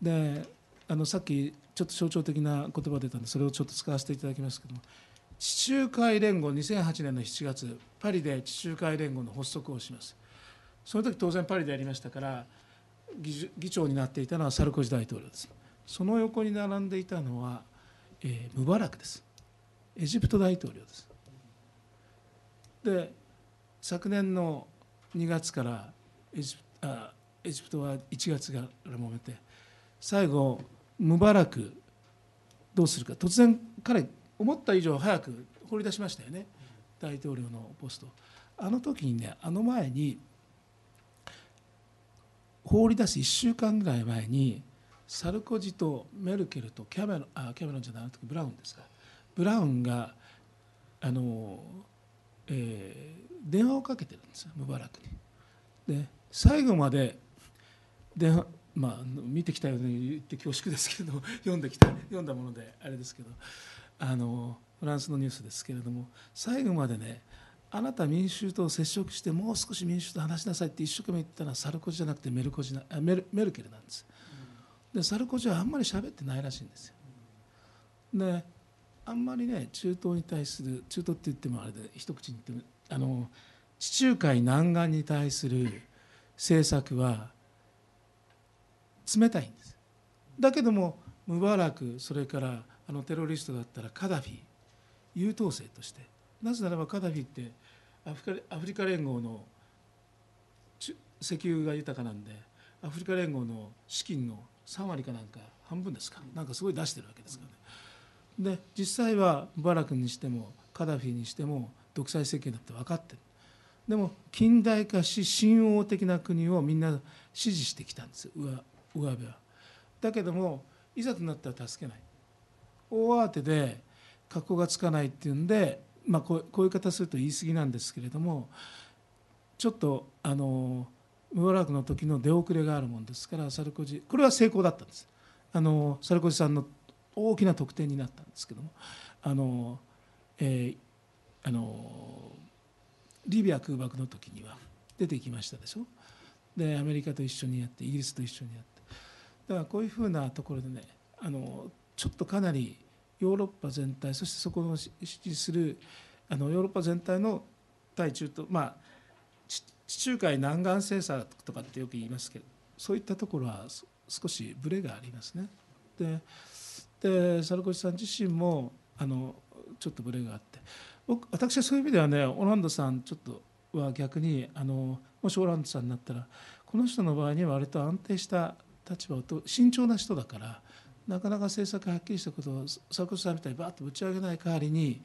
であのさっきちょっと象徴的な言葉出たんでそれをちょっと使わせていただきますけども地中海連合2008年の7月パリで地中海連合の発足をしますその時当然パリでやりましたから議長になっていたのはサルコジ大統領ですその横に並んでいたのは、えー、ムバラクですエジプト大統領ですで昨年の2月からエジあエジプトは1月からもめて最後ムバラクどうするか突然彼思った以上早く放り出しましたよね大統領のポストあの時にねあの前に放り出す1週間ぐらい前にサルコジとメルケルとキャメロンあキャメロンじゃないブラウンですかブラウンがあの、えー、電話をかけてるんですよムバラクに。で最後まで電話まあ、見てきたように言って恐縮ですけれども *laughs* 読んできた読んだものであれですけどあのフランスのニュースですけれども最後までねあなた民衆と接触してもう少し民衆と話しなさいって一生懸命言ったらサルコジじゃなくてメルコジなメルメルケルなんです、でサルコジはあんまり喋ってないらしいんですよであんまりね中東に対する中東って言ってもあれで一口に言ってあの地中海南岸に対する政策は冷たいんですだけどもムバラクそれからあのテロリストだったらカダフィ優等生としてなぜならばカダフィってアフアフリカ連合の石油が豊かなんでアフリカ連合の資金の3割かなんか半分ですかなんかすごい出してるわけですからね。で実際はバラクにしてもカダフィにしても独裁政権だって分かってるでも近代化し親欧的な国をみんな支持してきたんです上上辺は。だけどもいざとなったら助けない大慌てで格好がつかないっていうんでまあ、こういう方すると言い過ぎなんですけれどもちょっとあのムーラークの時の出遅れがあるもんですからサルコジこれは成功だったんですあのサルコジさんの大きな得点になったんですけどもあの、えー、あのリビア空爆の時には出てきましたでしょでアメリカと一緒にやってイギリスと一緒にやってだからこういうふうなところでねあのちょっとかなりヨーロッパ全体そしてそこの支持するあのヨーロッパ全体の対中東まあ地中海南岸政策とかってよく言いますけどそういったところは少しブレがありますね。ででサルコジさん自身もあのちょっとブレがあって僕私はそういう意味ではねオランダさんちょっとは逆にあのもしオランダさんになったらこの人の場合には割と安定した立場をと慎重な人だからなかなか政策はっきりしたことをそれさんみたいにばっとぶち上げない代わりに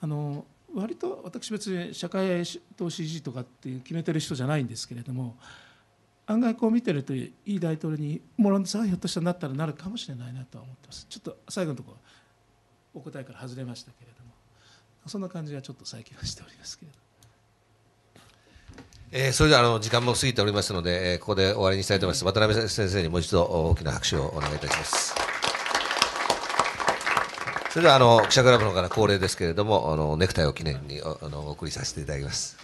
あの割と私別に社会投資維持とかっていう決めてる人じゃないんですけれども案外こう見てるといい大統領にモランドさんがひょっとしたらなったらなるかもしれないなとは思ってますちょっと最後のところお答えから外れましたけれどもそんな感じがちょっと最近はしておりますけれど。えー、それではあの時間も過ぎておりますので、えー、ここで終わりにしたいと思います。渡辺先生にもう一度大きな拍手をお願いいたします。それではあの記者クラブの方から恒例ですけれどもあのネクタイを記念にあのお送りさせていただきます。